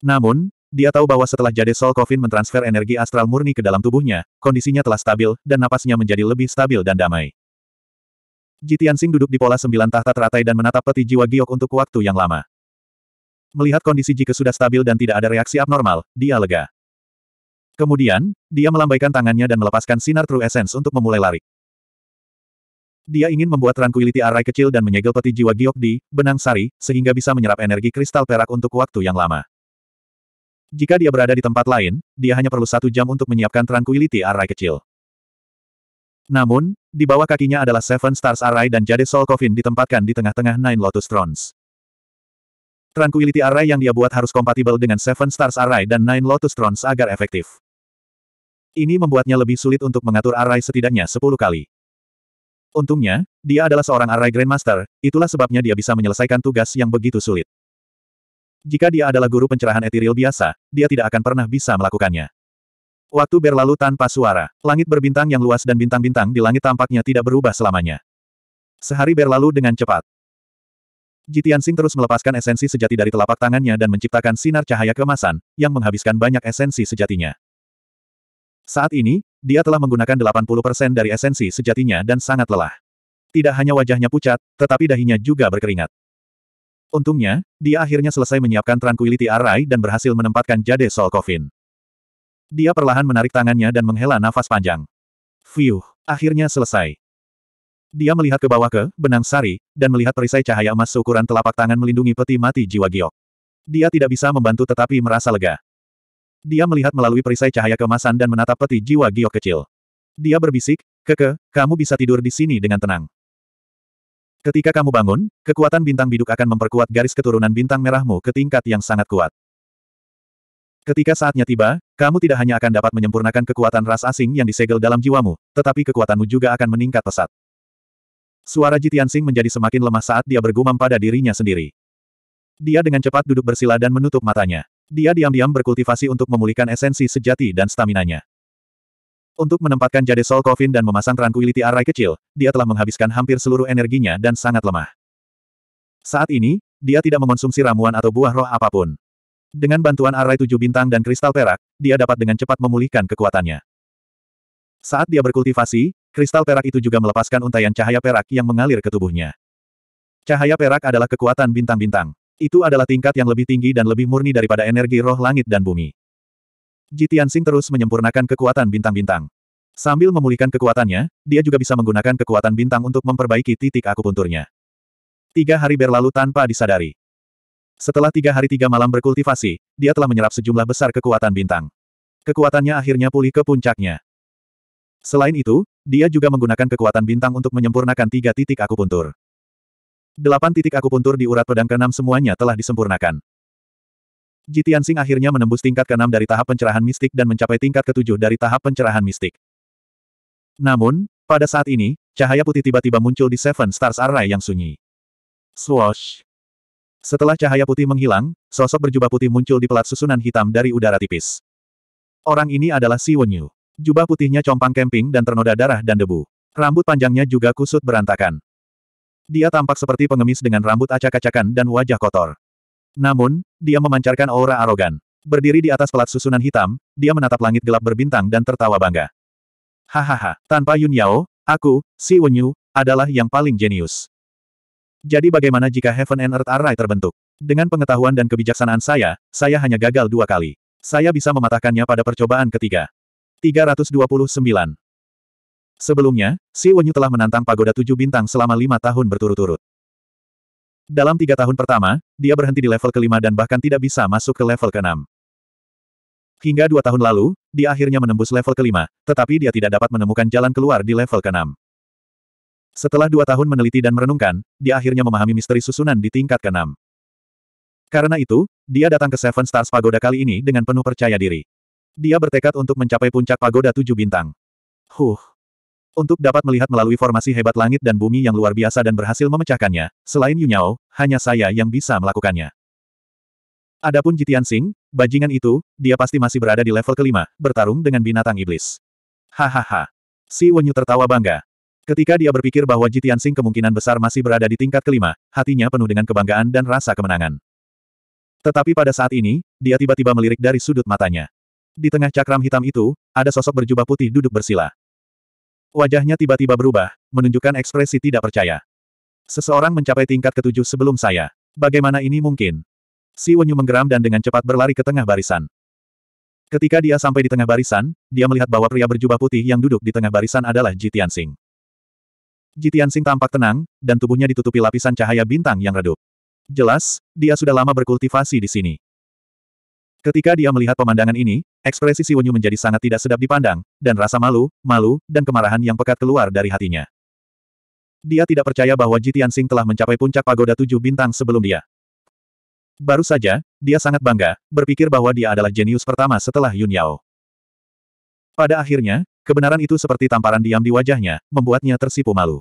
Namun, dia tahu bahwa setelah Jade Soul Coffin mentransfer energi astral murni ke dalam tubuhnya, kondisinya telah stabil, dan napasnya menjadi lebih stabil dan damai. Jitiansing duduk di pola sembilan tahta teratai dan menatap peti jiwa giok untuk waktu yang lama. Melihat kondisi Jike sudah stabil dan tidak ada reaksi abnormal, dia lega. Kemudian, dia melambaikan tangannya dan melepaskan sinar True Essence untuk memulai lari. Dia ingin membuat Tranquility Array kecil dan menyegel peti jiwa giok di benang sari, sehingga bisa menyerap energi kristal perak untuk waktu yang lama. Jika dia berada di tempat lain, dia hanya perlu satu jam untuk menyiapkan Tranquility Array kecil. Namun, di bawah kakinya adalah Seven Stars Array dan Jade Soul Coffin ditempatkan di tengah-tengah Nine Lotus Thrones. Tranquility Array yang dia buat harus kompatibel dengan Seven Stars Array dan Nine Lotus Thrones agar efektif. Ini membuatnya lebih sulit untuk mengatur array setidaknya 10 kali. Untungnya, dia adalah seorang Array Grandmaster, itulah sebabnya dia bisa menyelesaikan tugas yang begitu sulit. Jika dia adalah guru pencerahan etiril biasa, dia tidak akan pernah bisa melakukannya. Waktu berlalu tanpa suara. Langit berbintang yang luas dan bintang-bintang di langit tampaknya tidak berubah selamanya. Sehari berlalu dengan cepat. Jitian Sing terus melepaskan esensi sejati dari telapak tangannya dan menciptakan sinar cahaya kemasan yang menghabiskan banyak esensi sejatinya. Saat ini, dia telah menggunakan 80% dari esensi sejatinya dan sangat lelah. Tidak hanya wajahnya pucat, tetapi dahinya juga berkeringat. Untungnya, dia akhirnya selesai menyiapkan Tranquility Array dan berhasil menempatkan Jade Soul Coffin. Dia perlahan menarik tangannya dan menghela nafas panjang. Fiuh, akhirnya selesai. Dia melihat ke bawah ke benang sari, dan melihat perisai cahaya emas seukuran telapak tangan melindungi peti mati jiwa giok. Dia tidak bisa membantu tetapi merasa lega. Dia melihat melalui perisai cahaya kemasan dan menatap peti jiwa giok kecil. Dia berbisik, Keke, kamu bisa tidur di sini dengan tenang. Ketika kamu bangun, kekuatan bintang biduk akan memperkuat garis keturunan bintang merahmu ke tingkat yang sangat kuat. Ketika saatnya tiba, kamu tidak hanya akan dapat menyempurnakan kekuatan ras asing yang disegel dalam jiwamu, tetapi kekuatanmu juga akan meningkat pesat. Suara Jitian Sing menjadi semakin lemah saat dia bergumam pada dirinya sendiri. Dia dengan cepat duduk bersila dan menutup matanya. Dia diam-diam berkultivasi untuk memulihkan esensi sejati dan staminanya. Untuk menempatkan jade Soul Coffin dan memasang Tranquility Array kecil, dia telah menghabiskan hampir seluruh energinya dan sangat lemah. Saat ini, dia tidak mengonsumsi ramuan atau buah roh apapun. Dengan bantuan Array tujuh bintang dan kristal perak, dia dapat dengan cepat memulihkan kekuatannya. Saat dia berkultivasi, kristal perak itu juga melepaskan untayan cahaya perak yang mengalir ke tubuhnya. Cahaya perak adalah kekuatan bintang-bintang. Itu adalah tingkat yang lebih tinggi dan lebih murni daripada energi roh langit dan bumi. Ji Tianxing terus menyempurnakan kekuatan bintang-bintang. Sambil memulihkan kekuatannya, dia juga bisa menggunakan kekuatan bintang untuk memperbaiki titik akupunturnya. Tiga hari berlalu tanpa disadari. Setelah tiga hari tiga malam berkultivasi, dia telah menyerap sejumlah besar kekuatan bintang. Kekuatannya akhirnya pulih ke puncaknya. Selain itu, dia juga menggunakan kekuatan bintang untuk menyempurnakan tiga titik akupuntur. Delapan titik akupuntur di urat pedang keenam semuanya telah disempurnakan. Jitian Sing akhirnya menembus tingkat ke-6 dari tahap pencerahan mistik dan mencapai tingkat ke-7 dari tahap pencerahan mistik. Namun, pada saat ini, cahaya putih tiba-tiba muncul di Seven Stars Array yang sunyi. Swoosh! Setelah cahaya putih menghilang, sosok berjubah putih muncul di pelat susunan hitam dari udara tipis. Orang ini adalah Si Wenyu. Jubah putihnya compang kemping dan ternoda darah dan debu. Rambut panjangnya juga kusut berantakan. Dia tampak seperti pengemis dengan rambut acak-acakan dan wajah kotor. Namun, dia memancarkan aura arogan. Berdiri di atas pelat susunan hitam, dia menatap langit gelap berbintang dan tertawa bangga. Hahaha, tanpa Yun Yao, aku, si Wenyu, adalah yang paling jenius. Jadi bagaimana jika Heaven and Earth Array terbentuk? Dengan pengetahuan dan kebijaksanaan saya, saya hanya gagal dua kali. Saya bisa mematahkannya pada percobaan ketiga. 329. Sebelumnya, Si Wenyu telah menantang Pagoda Tujuh Bintang selama lima tahun berturut-turut. Dalam tiga tahun pertama, dia berhenti di level kelima dan bahkan tidak bisa masuk ke level keenam. Hingga dua tahun lalu, dia akhirnya menembus level kelima, tetapi dia tidak dapat menemukan jalan keluar di level keenam. Setelah dua tahun meneliti dan merenungkan, dia akhirnya memahami misteri susunan di tingkat keenam. Karena itu, dia datang ke Seven Stars Pagoda kali ini dengan penuh percaya diri. Dia bertekad untuk mencapai puncak pagoda tujuh bintang. Huh. Untuk dapat melihat melalui formasi hebat langit dan bumi yang luar biasa dan berhasil memecahkannya, selain Yunyao, hanya saya yang bisa melakukannya. Adapun Jitian Sing, bajingan itu, dia pasti masih berada di level kelima, bertarung dengan binatang iblis. Hahaha. Si Wenyu tertawa bangga. Ketika dia berpikir bahwa Jitian Sing kemungkinan besar masih berada di tingkat kelima, hatinya penuh dengan kebanggaan dan rasa kemenangan. Tetapi pada saat ini, dia tiba-tiba melirik dari sudut matanya. Di tengah cakram hitam itu, ada sosok berjubah putih duduk bersila. Wajahnya tiba-tiba berubah, menunjukkan ekspresi tidak percaya. Seseorang mencapai tingkat ketujuh sebelum saya. Bagaimana ini mungkin? Si Wenyu menggeram dan dengan cepat berlari ke tengah barisan. Ketika dia sampai di tengah barisan, dia melihat bahwa pria berjubah putih yang duduk di tengah barisan adalah Jitian Sing. Jitian tampak tenang, dan tubuhnya ditutupi lapisan cahaya bintang yang redup. Jelas, dia sudah lama berkultivasi di sini. Ketika dia melihat pemandangan ini, ekspresi Si Wenyu menjadi sangat tidak sedap dipandang, dan rasa malu, malu, dan kemarahan yang pekat keluar dari hatinya. Dia tidak percaya bahwa Jitian Sing telah mencapai puncak pagoda tujuh bintang sebelum dia. Baru saja, dia sangat bangga, berpikir bahwa dia adalah jenius pertama setelah Yun Yao. Pada akhirnya, kebenaran itu seperti tamparan diam di wajahnya, membuatnya tersipu malu.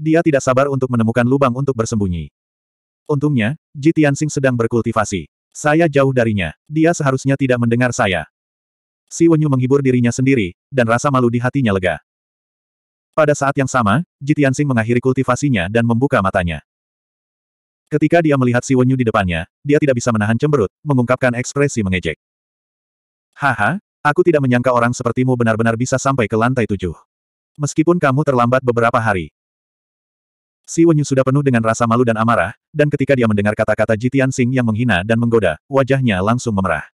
Dia tidak sabar untuk menemukan lubang untuk bersembunyi. Untungnya, Jitian Sing sedang berkultivasi. Saya jauh darinya. Dia seharusnya tidak mendengar saya. Si Wenyu menghibur dirinya sendiri, dan rasa malu di hatinya lega. Pada saat yang sama, Jitiansing mengakhiri kultivasinya dan membuka matanya. Ketika dia melihat si Wenyu di depannya, dia tidak bisa menahan cemberut, mengungkapkan ekspresi mengejek. Haha, aku tidak menyangka orang sepertimu benar-benar bisa sampai ke lantai tujuh. Meskipun kamu terlambat beberapa hari, Si Wenyu sudah penuh dengan rasa malu dan amarah, dan ketika dia mendengar kata-kata Jitian Sing yang menghina dan menggoda, wajahnya langsung memerah.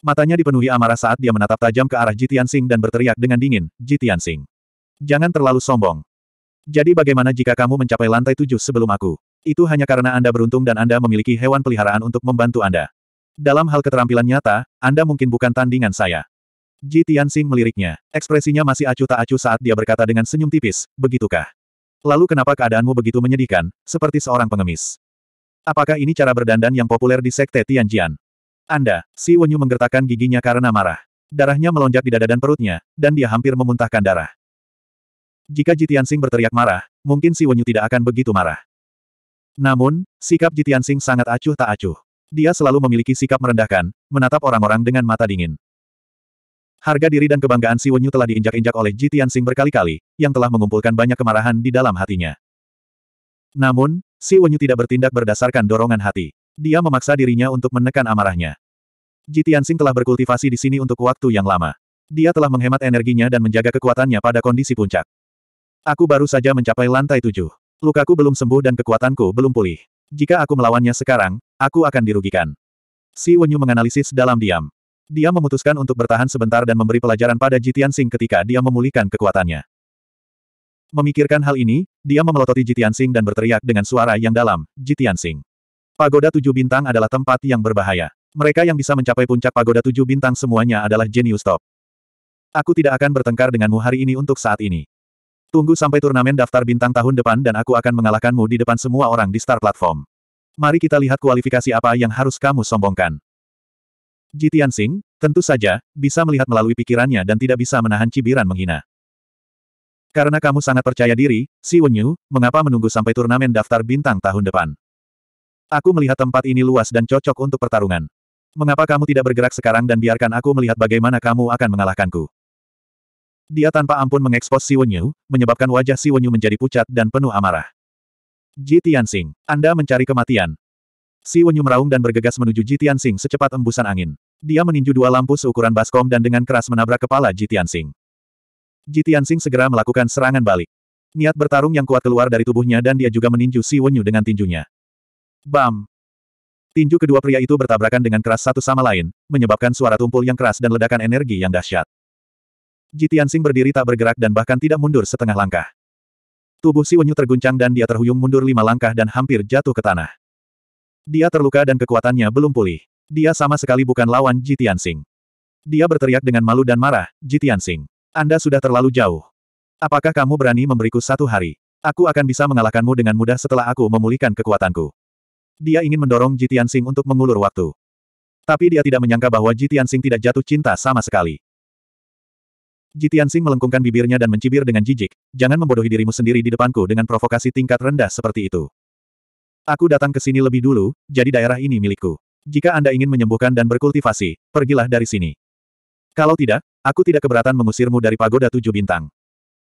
Matanya dipenuhi amarah saat dia menatap tajam ke arah Jitian Sing dan berteriak dengan dingin, Jitian Sing. Jangan terlalu sombong. Jadi bagaimana jika kamu mencapai lantai tujuh sebelum aku? Itu hanya karena Anda beruntung dan Anda memiliki hewan peliharaan untuk membantu Anda. Dalam hal keterampilan nyata, Anda mungkin bukan tandingan saya. Ji Tianxing meliriknya. Ekspresinya masih acuh tak acuh saat dia berkata dengan senyum tipis, begitukah? Lalu kenapa keadaanmu begitu menyedihkan, seperti seorang pengemis? Apakah ini cara berdandan yang populer di Sekte Tianjian? Anda, si Wenyu menggertakkan giginya karena marah. Darahnya melonjak di dada dan perutnya, dan dia hampir memuntahkan darah. Jika Jitiansing berteriak marah, mungkin si Wenyu tidak akan begitu marah. Namun, sikap Jitiansing sangat acuh tak acuh. Dia selalu memiliki sikap merendahkan, menatap orang-orang dengan mata dingin. Harga diri dan kebanggaan Si Wenyu telah diinjak-injak oleh Ji Tianxing berkali-kali, yang telah mengumpulkan banyak kemarahan di dalam hatinya. Namun, Si Wenyu tidak bertindak berdasarkan dorongan hati. Dia memaksa dirinya untuk menekan amarahnya. Ji Tianxing telah berkultivasi di sini untuk waktu yang lama. Dia telah menghemat energinya dan menjaga kekuatannya pada kondisi puncak. Aku baru saja mencapai lantai tujuh. Lukaku belum sembuh dan kekuatanku belum pulih. Jika aku melawannya sekarang, aku akan dirugikan. Si Wenyu menganalisis dalam diam. Dia memutuskan untuk bertahan sebentar dan memberi pelajaran pada Jitian Sing ketika dia memulihkan kekuatannya. Memikirkan hal ini, dia memelototi Jitian Sing dan berteriak dengan suara yang dalam, Jitian Sing. Pagoda Tujuh Bintang adalah tempat yang berbahaya. Mereka yang bisa mencapai puncak Pagoda Tujuh Bintang semuanya adalah jenius top. Aku tidak akan bertengkar denganmu hari ini untuk saat ini. Tunggu sampai turnamen daftar bintang tahun depan dan aku akan mengalahkanmu di depan semua orang di Star Platform. Mari kita lihat kualifikasi apa yang harus kamu sombongkan. Jitian Tianxing, tentu saja, bisa melihat melalui pikirannya dan tidak bisa menahan cibiran menghina. Karena kamu sangat percaya diri, Si Wenyu, mengapa menunggu sampai turnamen daftar bintang tahun depan? Aku melihat tempat ini luas dan cocok untuk pertarungan. Mengapa kamu tidak bergerak sekarang dan biarkan aku melihat bagaimana kamu akan mengalahkanku? Dia tanpa ampun mengekspos Si Wenyu, menyebabkan wajah Si Wenyu menjadi pucat dan penuh amarah. Ji Tianxing, Anda mencari kematian, Si Wenyu meraung dan bergegas menuju Jitian Sing secepat embusan angin. Dia meninju dua lampu seukuran baskom dan dengan keras menabrak kepala Jitian Sing. Jitian Sing segera melakukan serangan balik. Niat bertarung yang kuat keluar dari tubuhnya dan dia juga meninju Si Wenyu dengan tinjunya. Bam! Tinju kedua pria itu bertabrakan dengan keras satu sama lain, menyebabkan suara tumpul yang keras dan ledakan energi yang dahsyat. Jitian Sing berdiri tak bergerak dan bahkan tidak mundur setengah langkah. Tubuh Si Wenyu terguncang dan dia terhuyung mundur lima langkah dan hampir jatuh ke tanah. Dia terluka dan kekuatannya belum pulih. Dia sama sekali bukan lawan Jitian Sing. Dia berteriak dengan malu dan marah, Jitian Sing. Anda sudah terlalu jauh. Apakah kamu berani memberiku satu hari? Aku akan bisa mengalahkanmu dengan mudah setelah aku memulihkan kekuatanku. Dia ingin mendorong Jitian Sing untuk mengulur waktu. Tapi dia tidak menyangka bahwa Jitian Sing tidak jatuh cinta sama sekali. Jitian Sing melengkungkan bibirnya dan mencibir dengan jijik, jangan membodohi dirimu sendiri di depanku dengan provokasi tingkat rendah seperti itu. Aku datang ke sini lebih dulu, jadi daerah ini milikku. Jika Anda ingin menyembuhkan dan berkultivasi, pergilah dari sini. Kalau tidak, aku tidak keberatan mengusirmu dari pagoda tujuh bintang.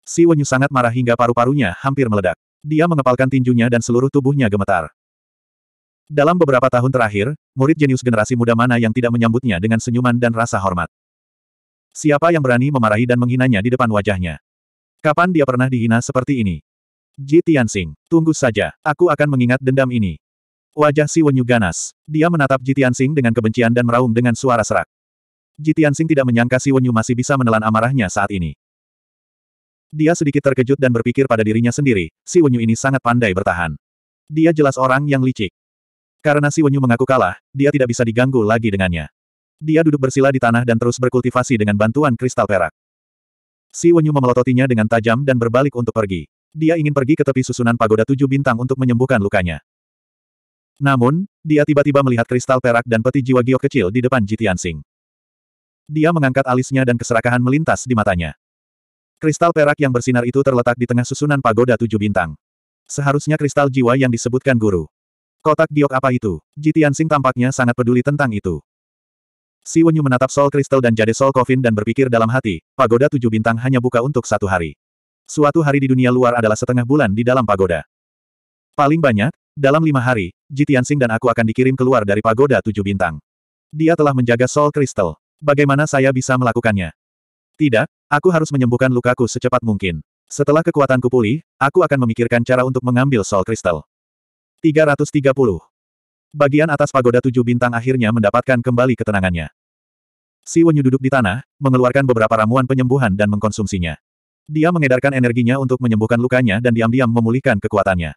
Si Wenyu sangat marah hingga paru-parunya hampir meledak. Dia mengepalkan tinjunya dan seluruh tubuhnya gemetar. Dalam beberapa tahun terakhir, murid jenius generasi muda mana yang tidak menyambutnya dengan senyuman dan rasa hormat? Siapa yang berani memarahi dan menghinanya di depan wajahnya? Kapan dia pernah dihina seperti ini? Ji Tianxing, tunggu saja, aku akan mengingat dendam ini. Wajah si Wenyu ganas. Dia menatap Ji Tianxing dengan kebencian dan meraung dengan suara serak. Ji Tianxing tidak menyangka si Wenyu masih bisa menelan amarahnya saat ini. Dia sedikit terkejut dan berpikir pada dirinya sendiri, si Wenyu ini sangat pandai bertahan. Dia jelas orang yang licik. Karena si Wenyu mengaku kalah, dia tidak bisa diganggu lagi dengannya. Dia duduk bersila di tanah dan terus berkultivasi dengan bantuan kristal perak. Si Wenyu memelototinya dengan tajam dan berbalik untuk pergi dia ingin pergi ke tepi susunan pagoda tujuh bintang untuk menyembuhkan lukanya. Namun, dia tiba-tiba melihat kristal perak dan peti jiwa giok kecil di depan Jitian Sing. Dia mengangkat alisnya dan keserakahan melintas di matanya. Kristal perak yang bersinar itu terletak di tengah susunan pagoda tujuh bintang. Seharusnya kristal jiwa yang disebutkan guru. Kotak giok apa itu? Jitian Sing tampaknya sangat peduli tentang itu. Si Wenyu menatap Sol Kristal dan Jade Sol kofin dan berpikir dalam hati, pagoda tujuh bintang hanya buka untuk satu hari. Suatu hari di dunia luar adalah setengah bulan di dalam pagoda. Paling banyak, dalam lima hari, Jitiansing dan aku akan dikirim keluar dari pagoda tujuh bintang. Dia telah menjaga Soul Crystal. Bagaimana saya bisa melakukannya? Tidak, aku harus menyembuhkan lukaku secepat mungkin. Setelah kekuatanku pulih, aku akan memikirkan cara untuk mengambil Soul Crystal. 330. Bagian atas pagoda tujuh bintang akhirnya mendapatkan kembali ketenangannya. Si Wenyu duduk di tanah, mengeluarkan beberapa ramuan penyembuhan dan mengkonsumsinya. Dia mengedarkan energinya untuk menyembuhkan lukanya dan diam-diam memulihkan kekuatannya.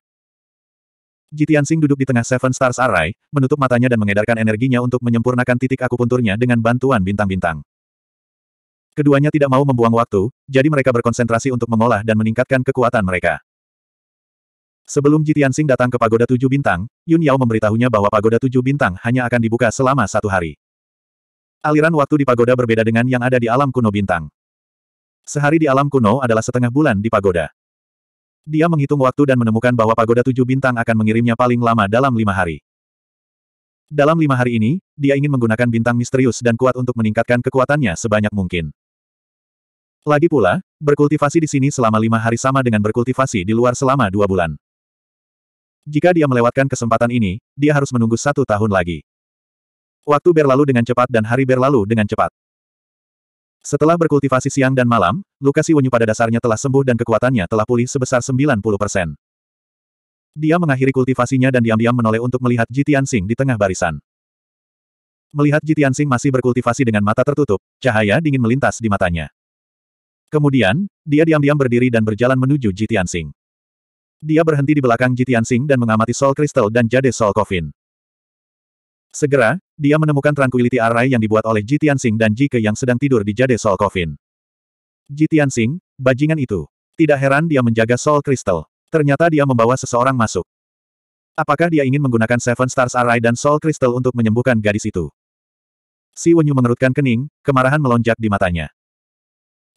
Jitian Sing duduk di tengah Seven Stars Array, menutup matanya dan mengedarkan energinya untuk menyempurnakan titik akupunturnya dengan bantuan bintang-bintang. Keduanya tidak mau membuang waktu, jadi mereka berkonsentrasi untuk mengolah dan meningkatkan kekuatan mereka. Sebelum Jitian Sing datang ke Pagoda Tujuh Bintang, Yun Yao memberitahunya bahwa Pagoda Tujuh Bintang hanya akan dibuka selama satu hari. Aliran waktu di pagoda berbeda dengan yang ada di alam kuno bintang. Sehari di alam kuno adalah setengah bulan di pagoda. Dia menghitung waktu dan menemukan bahwa pagoda tujuh bintang akan mengirimnya paling lama dalam lima hari. Dalam lima hari ini, dia ingin menggunakan bintang misterius dan kuat untuk meningkatkan kekuatannya sebanyak mungkin. Lagi pula, berkultivasi di sini selama lima hari sama dengan berkultivasi di luar selama dua bulan. Jika dia melewatkan kesempatan ini, dia harus menunggu satu tahun lagi. Waktu berlalu dengan cepat dan hari berlalu dengan cepat. Setelah berkultivasi siang dan malam, luka Wenyu pada dasarnya telah sembuh dan kekuatannya telah pulih sebesar 90 persen. Dia mengakhiri kultivasinya dan diam-diam menoleh untuk melihat Jitian Sing di tengah barisan. Melihat Jitian Sing masih berkultivasi dengan mata tertutup, cahaya dingin melintas di matanya. Kemudian, dia diam-diam berdiri dan berjalan menuju Jitian Sing. Dia berhenti di belakang Jitian Sing dan mengamati Soul Crystal dan Jade Soul Coffin. Segera, dia menemukan Tranquility Array yang dibuat oleh Ji Tianxing dan Ji Ke yang sedang tidur di jade Soul Coffin. Ji Tianxing, bajingan itu. Tidak heran dia menjaga Soul Crystal. Ternyata dia membawa seseorang masuk. Apakah dia ingin menggunakan Seven Stars Array dan Soul Crystal untuk menyembuhkan gadis itu? Si Wenyu mengerutkan kening, kemarahan melonjak di matanya.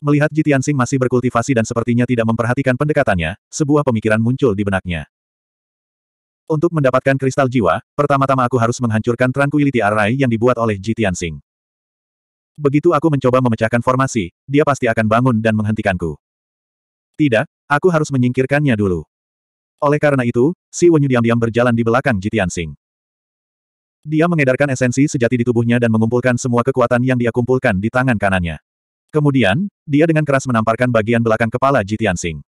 Melihat Ji Tianxing masih berkultivasi dan sepertinya tidak memperhatikan pendekatannya, sebuah pemikiran muncul di benaknya. Untuk mendapatkan kristal jiwa, pertama-tama aku harus menghancurkan Tranquility Array yang dibuat oleh Ji Tianxing. Begitu aku mencoba memecahkan formasi, dia pasti akan bangun dan menghentikanku. Tidak, aku harus menyingkirkannya dulu. Oleh karena itu, Si Wenyu diam-diam berjalan di belakang Ji Tianxing. Dia mengedarkan esensi sejati di tubuhnya dan mengumpulkan semua kekuatan yang dia kumpulkan di tangan kanannya. Kemudian, dia dengan keras menamparkan bagian belakang kepala Ji Tianxing.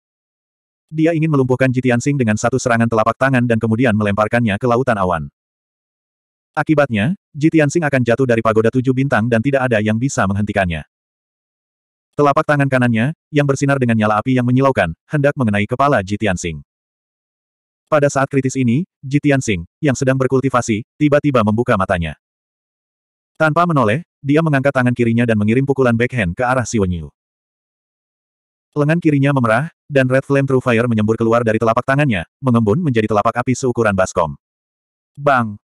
Dia ingin melumpuhkan Jitian Sing dengan satu serangan telapak tangan dan kemudian melemparkannya ke lautan awan. Akibatnya, Jitian Sing akan jatuh dari pagoda tujuh bintang dan tidak ada yang bisa menghentikannya. Telapak tangan kanannya, yang bersinar dengan nyala api yang menyilaukan, hendak mengenai kepala Jitian Sing. Pada saat kritis ini, Jitian Sing, yang sedang berkultivasi, tiba-tiba membuka matanya. Tanpa menoleh, dia mengangkat tangan kirinya dan mengirim pukulan backhand ke arah Siwenyu. Lengan kirinya memerah, dan Red Flame True Fire menyembur keluar dari telapak tangannya, mengembun menjadi telapak api seukuran baskom. Bang!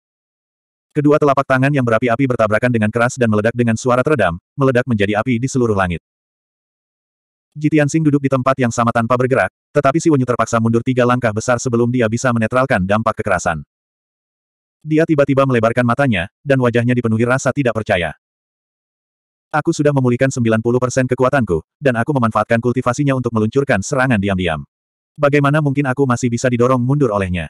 Kedua telapak tangan yang berapi-api bertabrakan dengan keras dan meledak dengan suara teredam, meledak menjadi api di seluruh langit. Jitian Sing duduk di tempat yang sama tanpa bergerak, tetapi si Wenyu terpaksa mundur tiga langkah besar sebelum dia bisa menetralkan dampak kekerasan. Dia tiba-tiba melebarkan matanya, dan wajahnya dipenuhi rasa tidak percaya. Aku sudah memulihkan 90% kekuatanku, dan aku memanfaatkan kultivasinya untuk meluncurkan serangan diam-diam. Bagaimana mungkin aku masih bisa didorong mundur olehnya?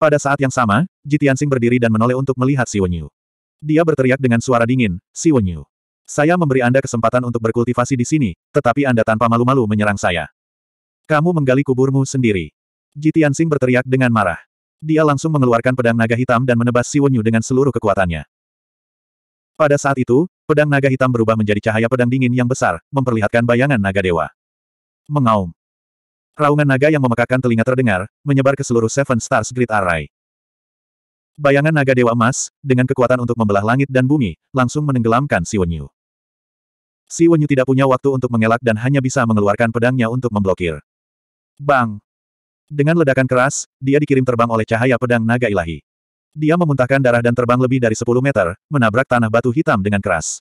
Pada saat yang sama, Jitiansing berdiri dan menoleh untuk melihat Si Wenyu. Dia berteriak dengan suara dingin, Si Wenyu. Saya memberi Anda kesempatan untuk berkultivasi di sini, tetapi Anda tanpa malu-malu menyerang saya. Kamu menggali kuburmu sendiri. Jitiansing berteriak dengan marah. Dia langsung mengeluarkan pedang naga hitam dan menebas Si Wenyu dengan seluruh kekuatannya. Pada saat itu, Pedang naga hitam berubah menjadi cahaya pedang dingin yang besar, memperlihatkan bayangan naga dewa. Mengaum. Raungan naga yang memekakan telinga terdengar, menyebar ke seluruh Seven Stars Grid Array. Bayangan naga dewa emas, dengan kekuatan untuk membelah langit dan bumi, langsung menenggelamkan Si Wenyu. Si Wenyu tidak punya waktu untuk mengelak dan hanya bisa mengeluarkan pedangnya untuk memblokir. Bang! Dengan ledakan keras, dia dikirim terbang oleh cahaya pedang naga ilahi. Dia memuntahkan darah dan terbang lebih dari 10 meter, menabrak tanah batu hitam dengan keras.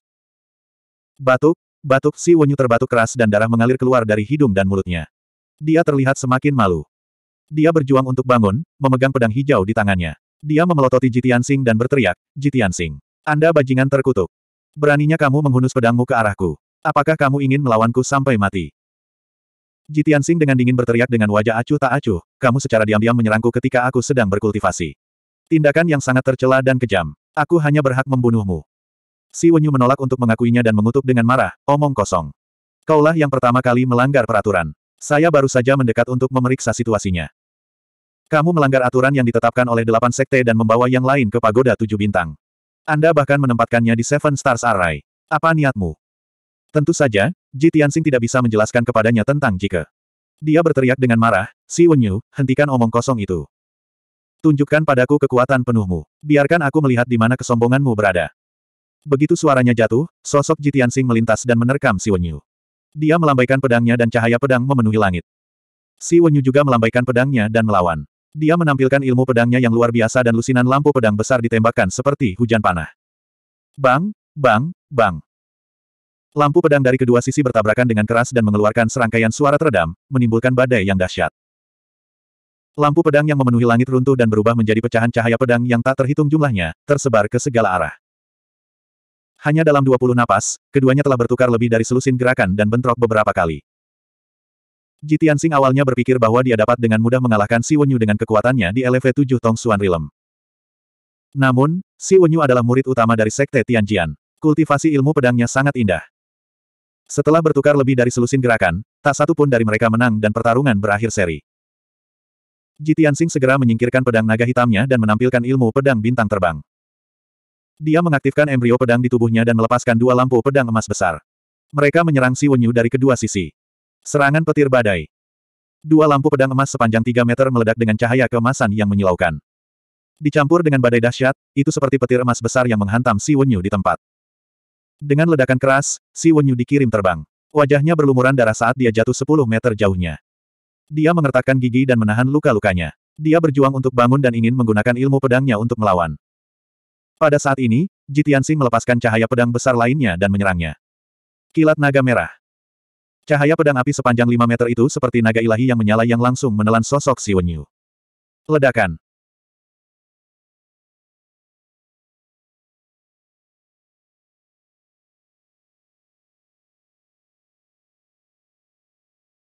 Batuk, batuk si Wenyu terbatuk keras dan darah mengalir keluar dari hidung dan mulutnya. Dia terlihat semakin malu. Dia berjuang untuk bangun, memegang pedang hijau di tangannya. Dia memelototi Jitian Sing dan berteriak, Jitian Sing, Anda bajingan terkutuk. Beraninya kamu menghunus pedangmu ke arahku. Apakah kamu ingin melawanku sampai mati? Jitian Sing dengan dingin berteriak dengan wajah acuh tak acuh, kamu secara diam-diam menyerangku ketika aku sedang berkultivasi. Tindakan yang sangat tercela dan kejam. Aku hanya berhak membunuhmu. Si Wenyu menolak untuk mengakuinya dan mengutuk dengan marah, omong kosong. Kaulah yang pertama kali melanggar peraturan. Saya baru saja mendekat untuk memeriksa situasinya. Kamu melanggar aturan yang ditetapkan oleh delapan sekte dan membawa yang lain ke pagoda tujuh bintang. Anda bahkan menempatkannya di Seven Stars Array. Apa niatmu? Tentu saja, Ji Tianxing tidak bisa menjelaskan kepadanya tentang Jike. Dia berteriak dengan marah, Si Wenyu, hentikan omong kosong itu. Tunjukkan padaku kekuatan penuhmu. Biarkan aku melihat di mana kesombonganmu berada. Begitu suaranya jatuh, sosok Jitian Sing melintas dan menerkam Si Wenyu. Dia melambaikan pedangnya dan cahaya pedang memenuhi langit. Si Wenyu juga melambaikan pedangnya dan melawan. Dia menampilkan ilmu pedangnya yang luar biasa dan lusinan lampu pedang besar ditembakkan seperti hujan panah. Bang, bang, bang. Lampu pedang dari kedua sisi bertabrakan dengan keras dan mengeluarkan serangkaian suara teredam, menimbulkan badai yang dahsyat. Lampu pedang yang memenuhi langit runtuh dan berubah menjadi pecahan cahaya pedang yang tak terhitung jumlahnya, tersebar ke segala arah. Hanya dalam 20 napas, keduanya telah bertukar lebih dari selusin gerakan dan bentrok beberapa kali. Jitian Sing awalnya berpikir bahwa dia dapat dengan mudah mengalahkan Si Wenyu dengan kekuatannya di LV7 Tong Suan Rilem. Namun, Si Wenyu adalah murid utama dari Sekte Tianjian. Kultivasi ilmu pedangnya sangat indah. Setelah bertukar lebih dari selusin gerakan, tak satu pun dari mereka menang dan pertarungan berakhir seri. Jitian Sing segera menyingkirkan pedang naga hitamnya dan menampilkan ilmu pedang bintang terbang. Dia mengaktifkan embrio pedang di tubuhnya dan melepaskan dua lampu pedang emas besar. Mereka menyerang Si Wenyu dari kedua sisi. Serangan petir badai. Dua lampu pedang emas sepanjang 3 meter meledak dengan cahaya keemasan yang menyilaukan. Dicampur dengan badai dahsyat, itu seperti petir emas besar yang menghantam Si Wenyu di tempat. Dengan ledakan keras, Si Wenyu dikirim terbang. Wajahnya berlumuran darah saat dia jatuh 10 meter jauhnya. Dia mengertakkan gigi dan menahan luka-lukanya. Dia berjuang untuk bangun dan ingin menggunakan ilmu pedangnya untuk melawan. Pada saat ini, Jitiansing melepaskan cahaya pedang besar lainnya dan menyerangnya. Kilat naga merah. Cahaya pedang api sepanjang 5 meter itu seperti naga ilahi yang menyala yang langsung menelan sosok Siwenyu. Ledakan.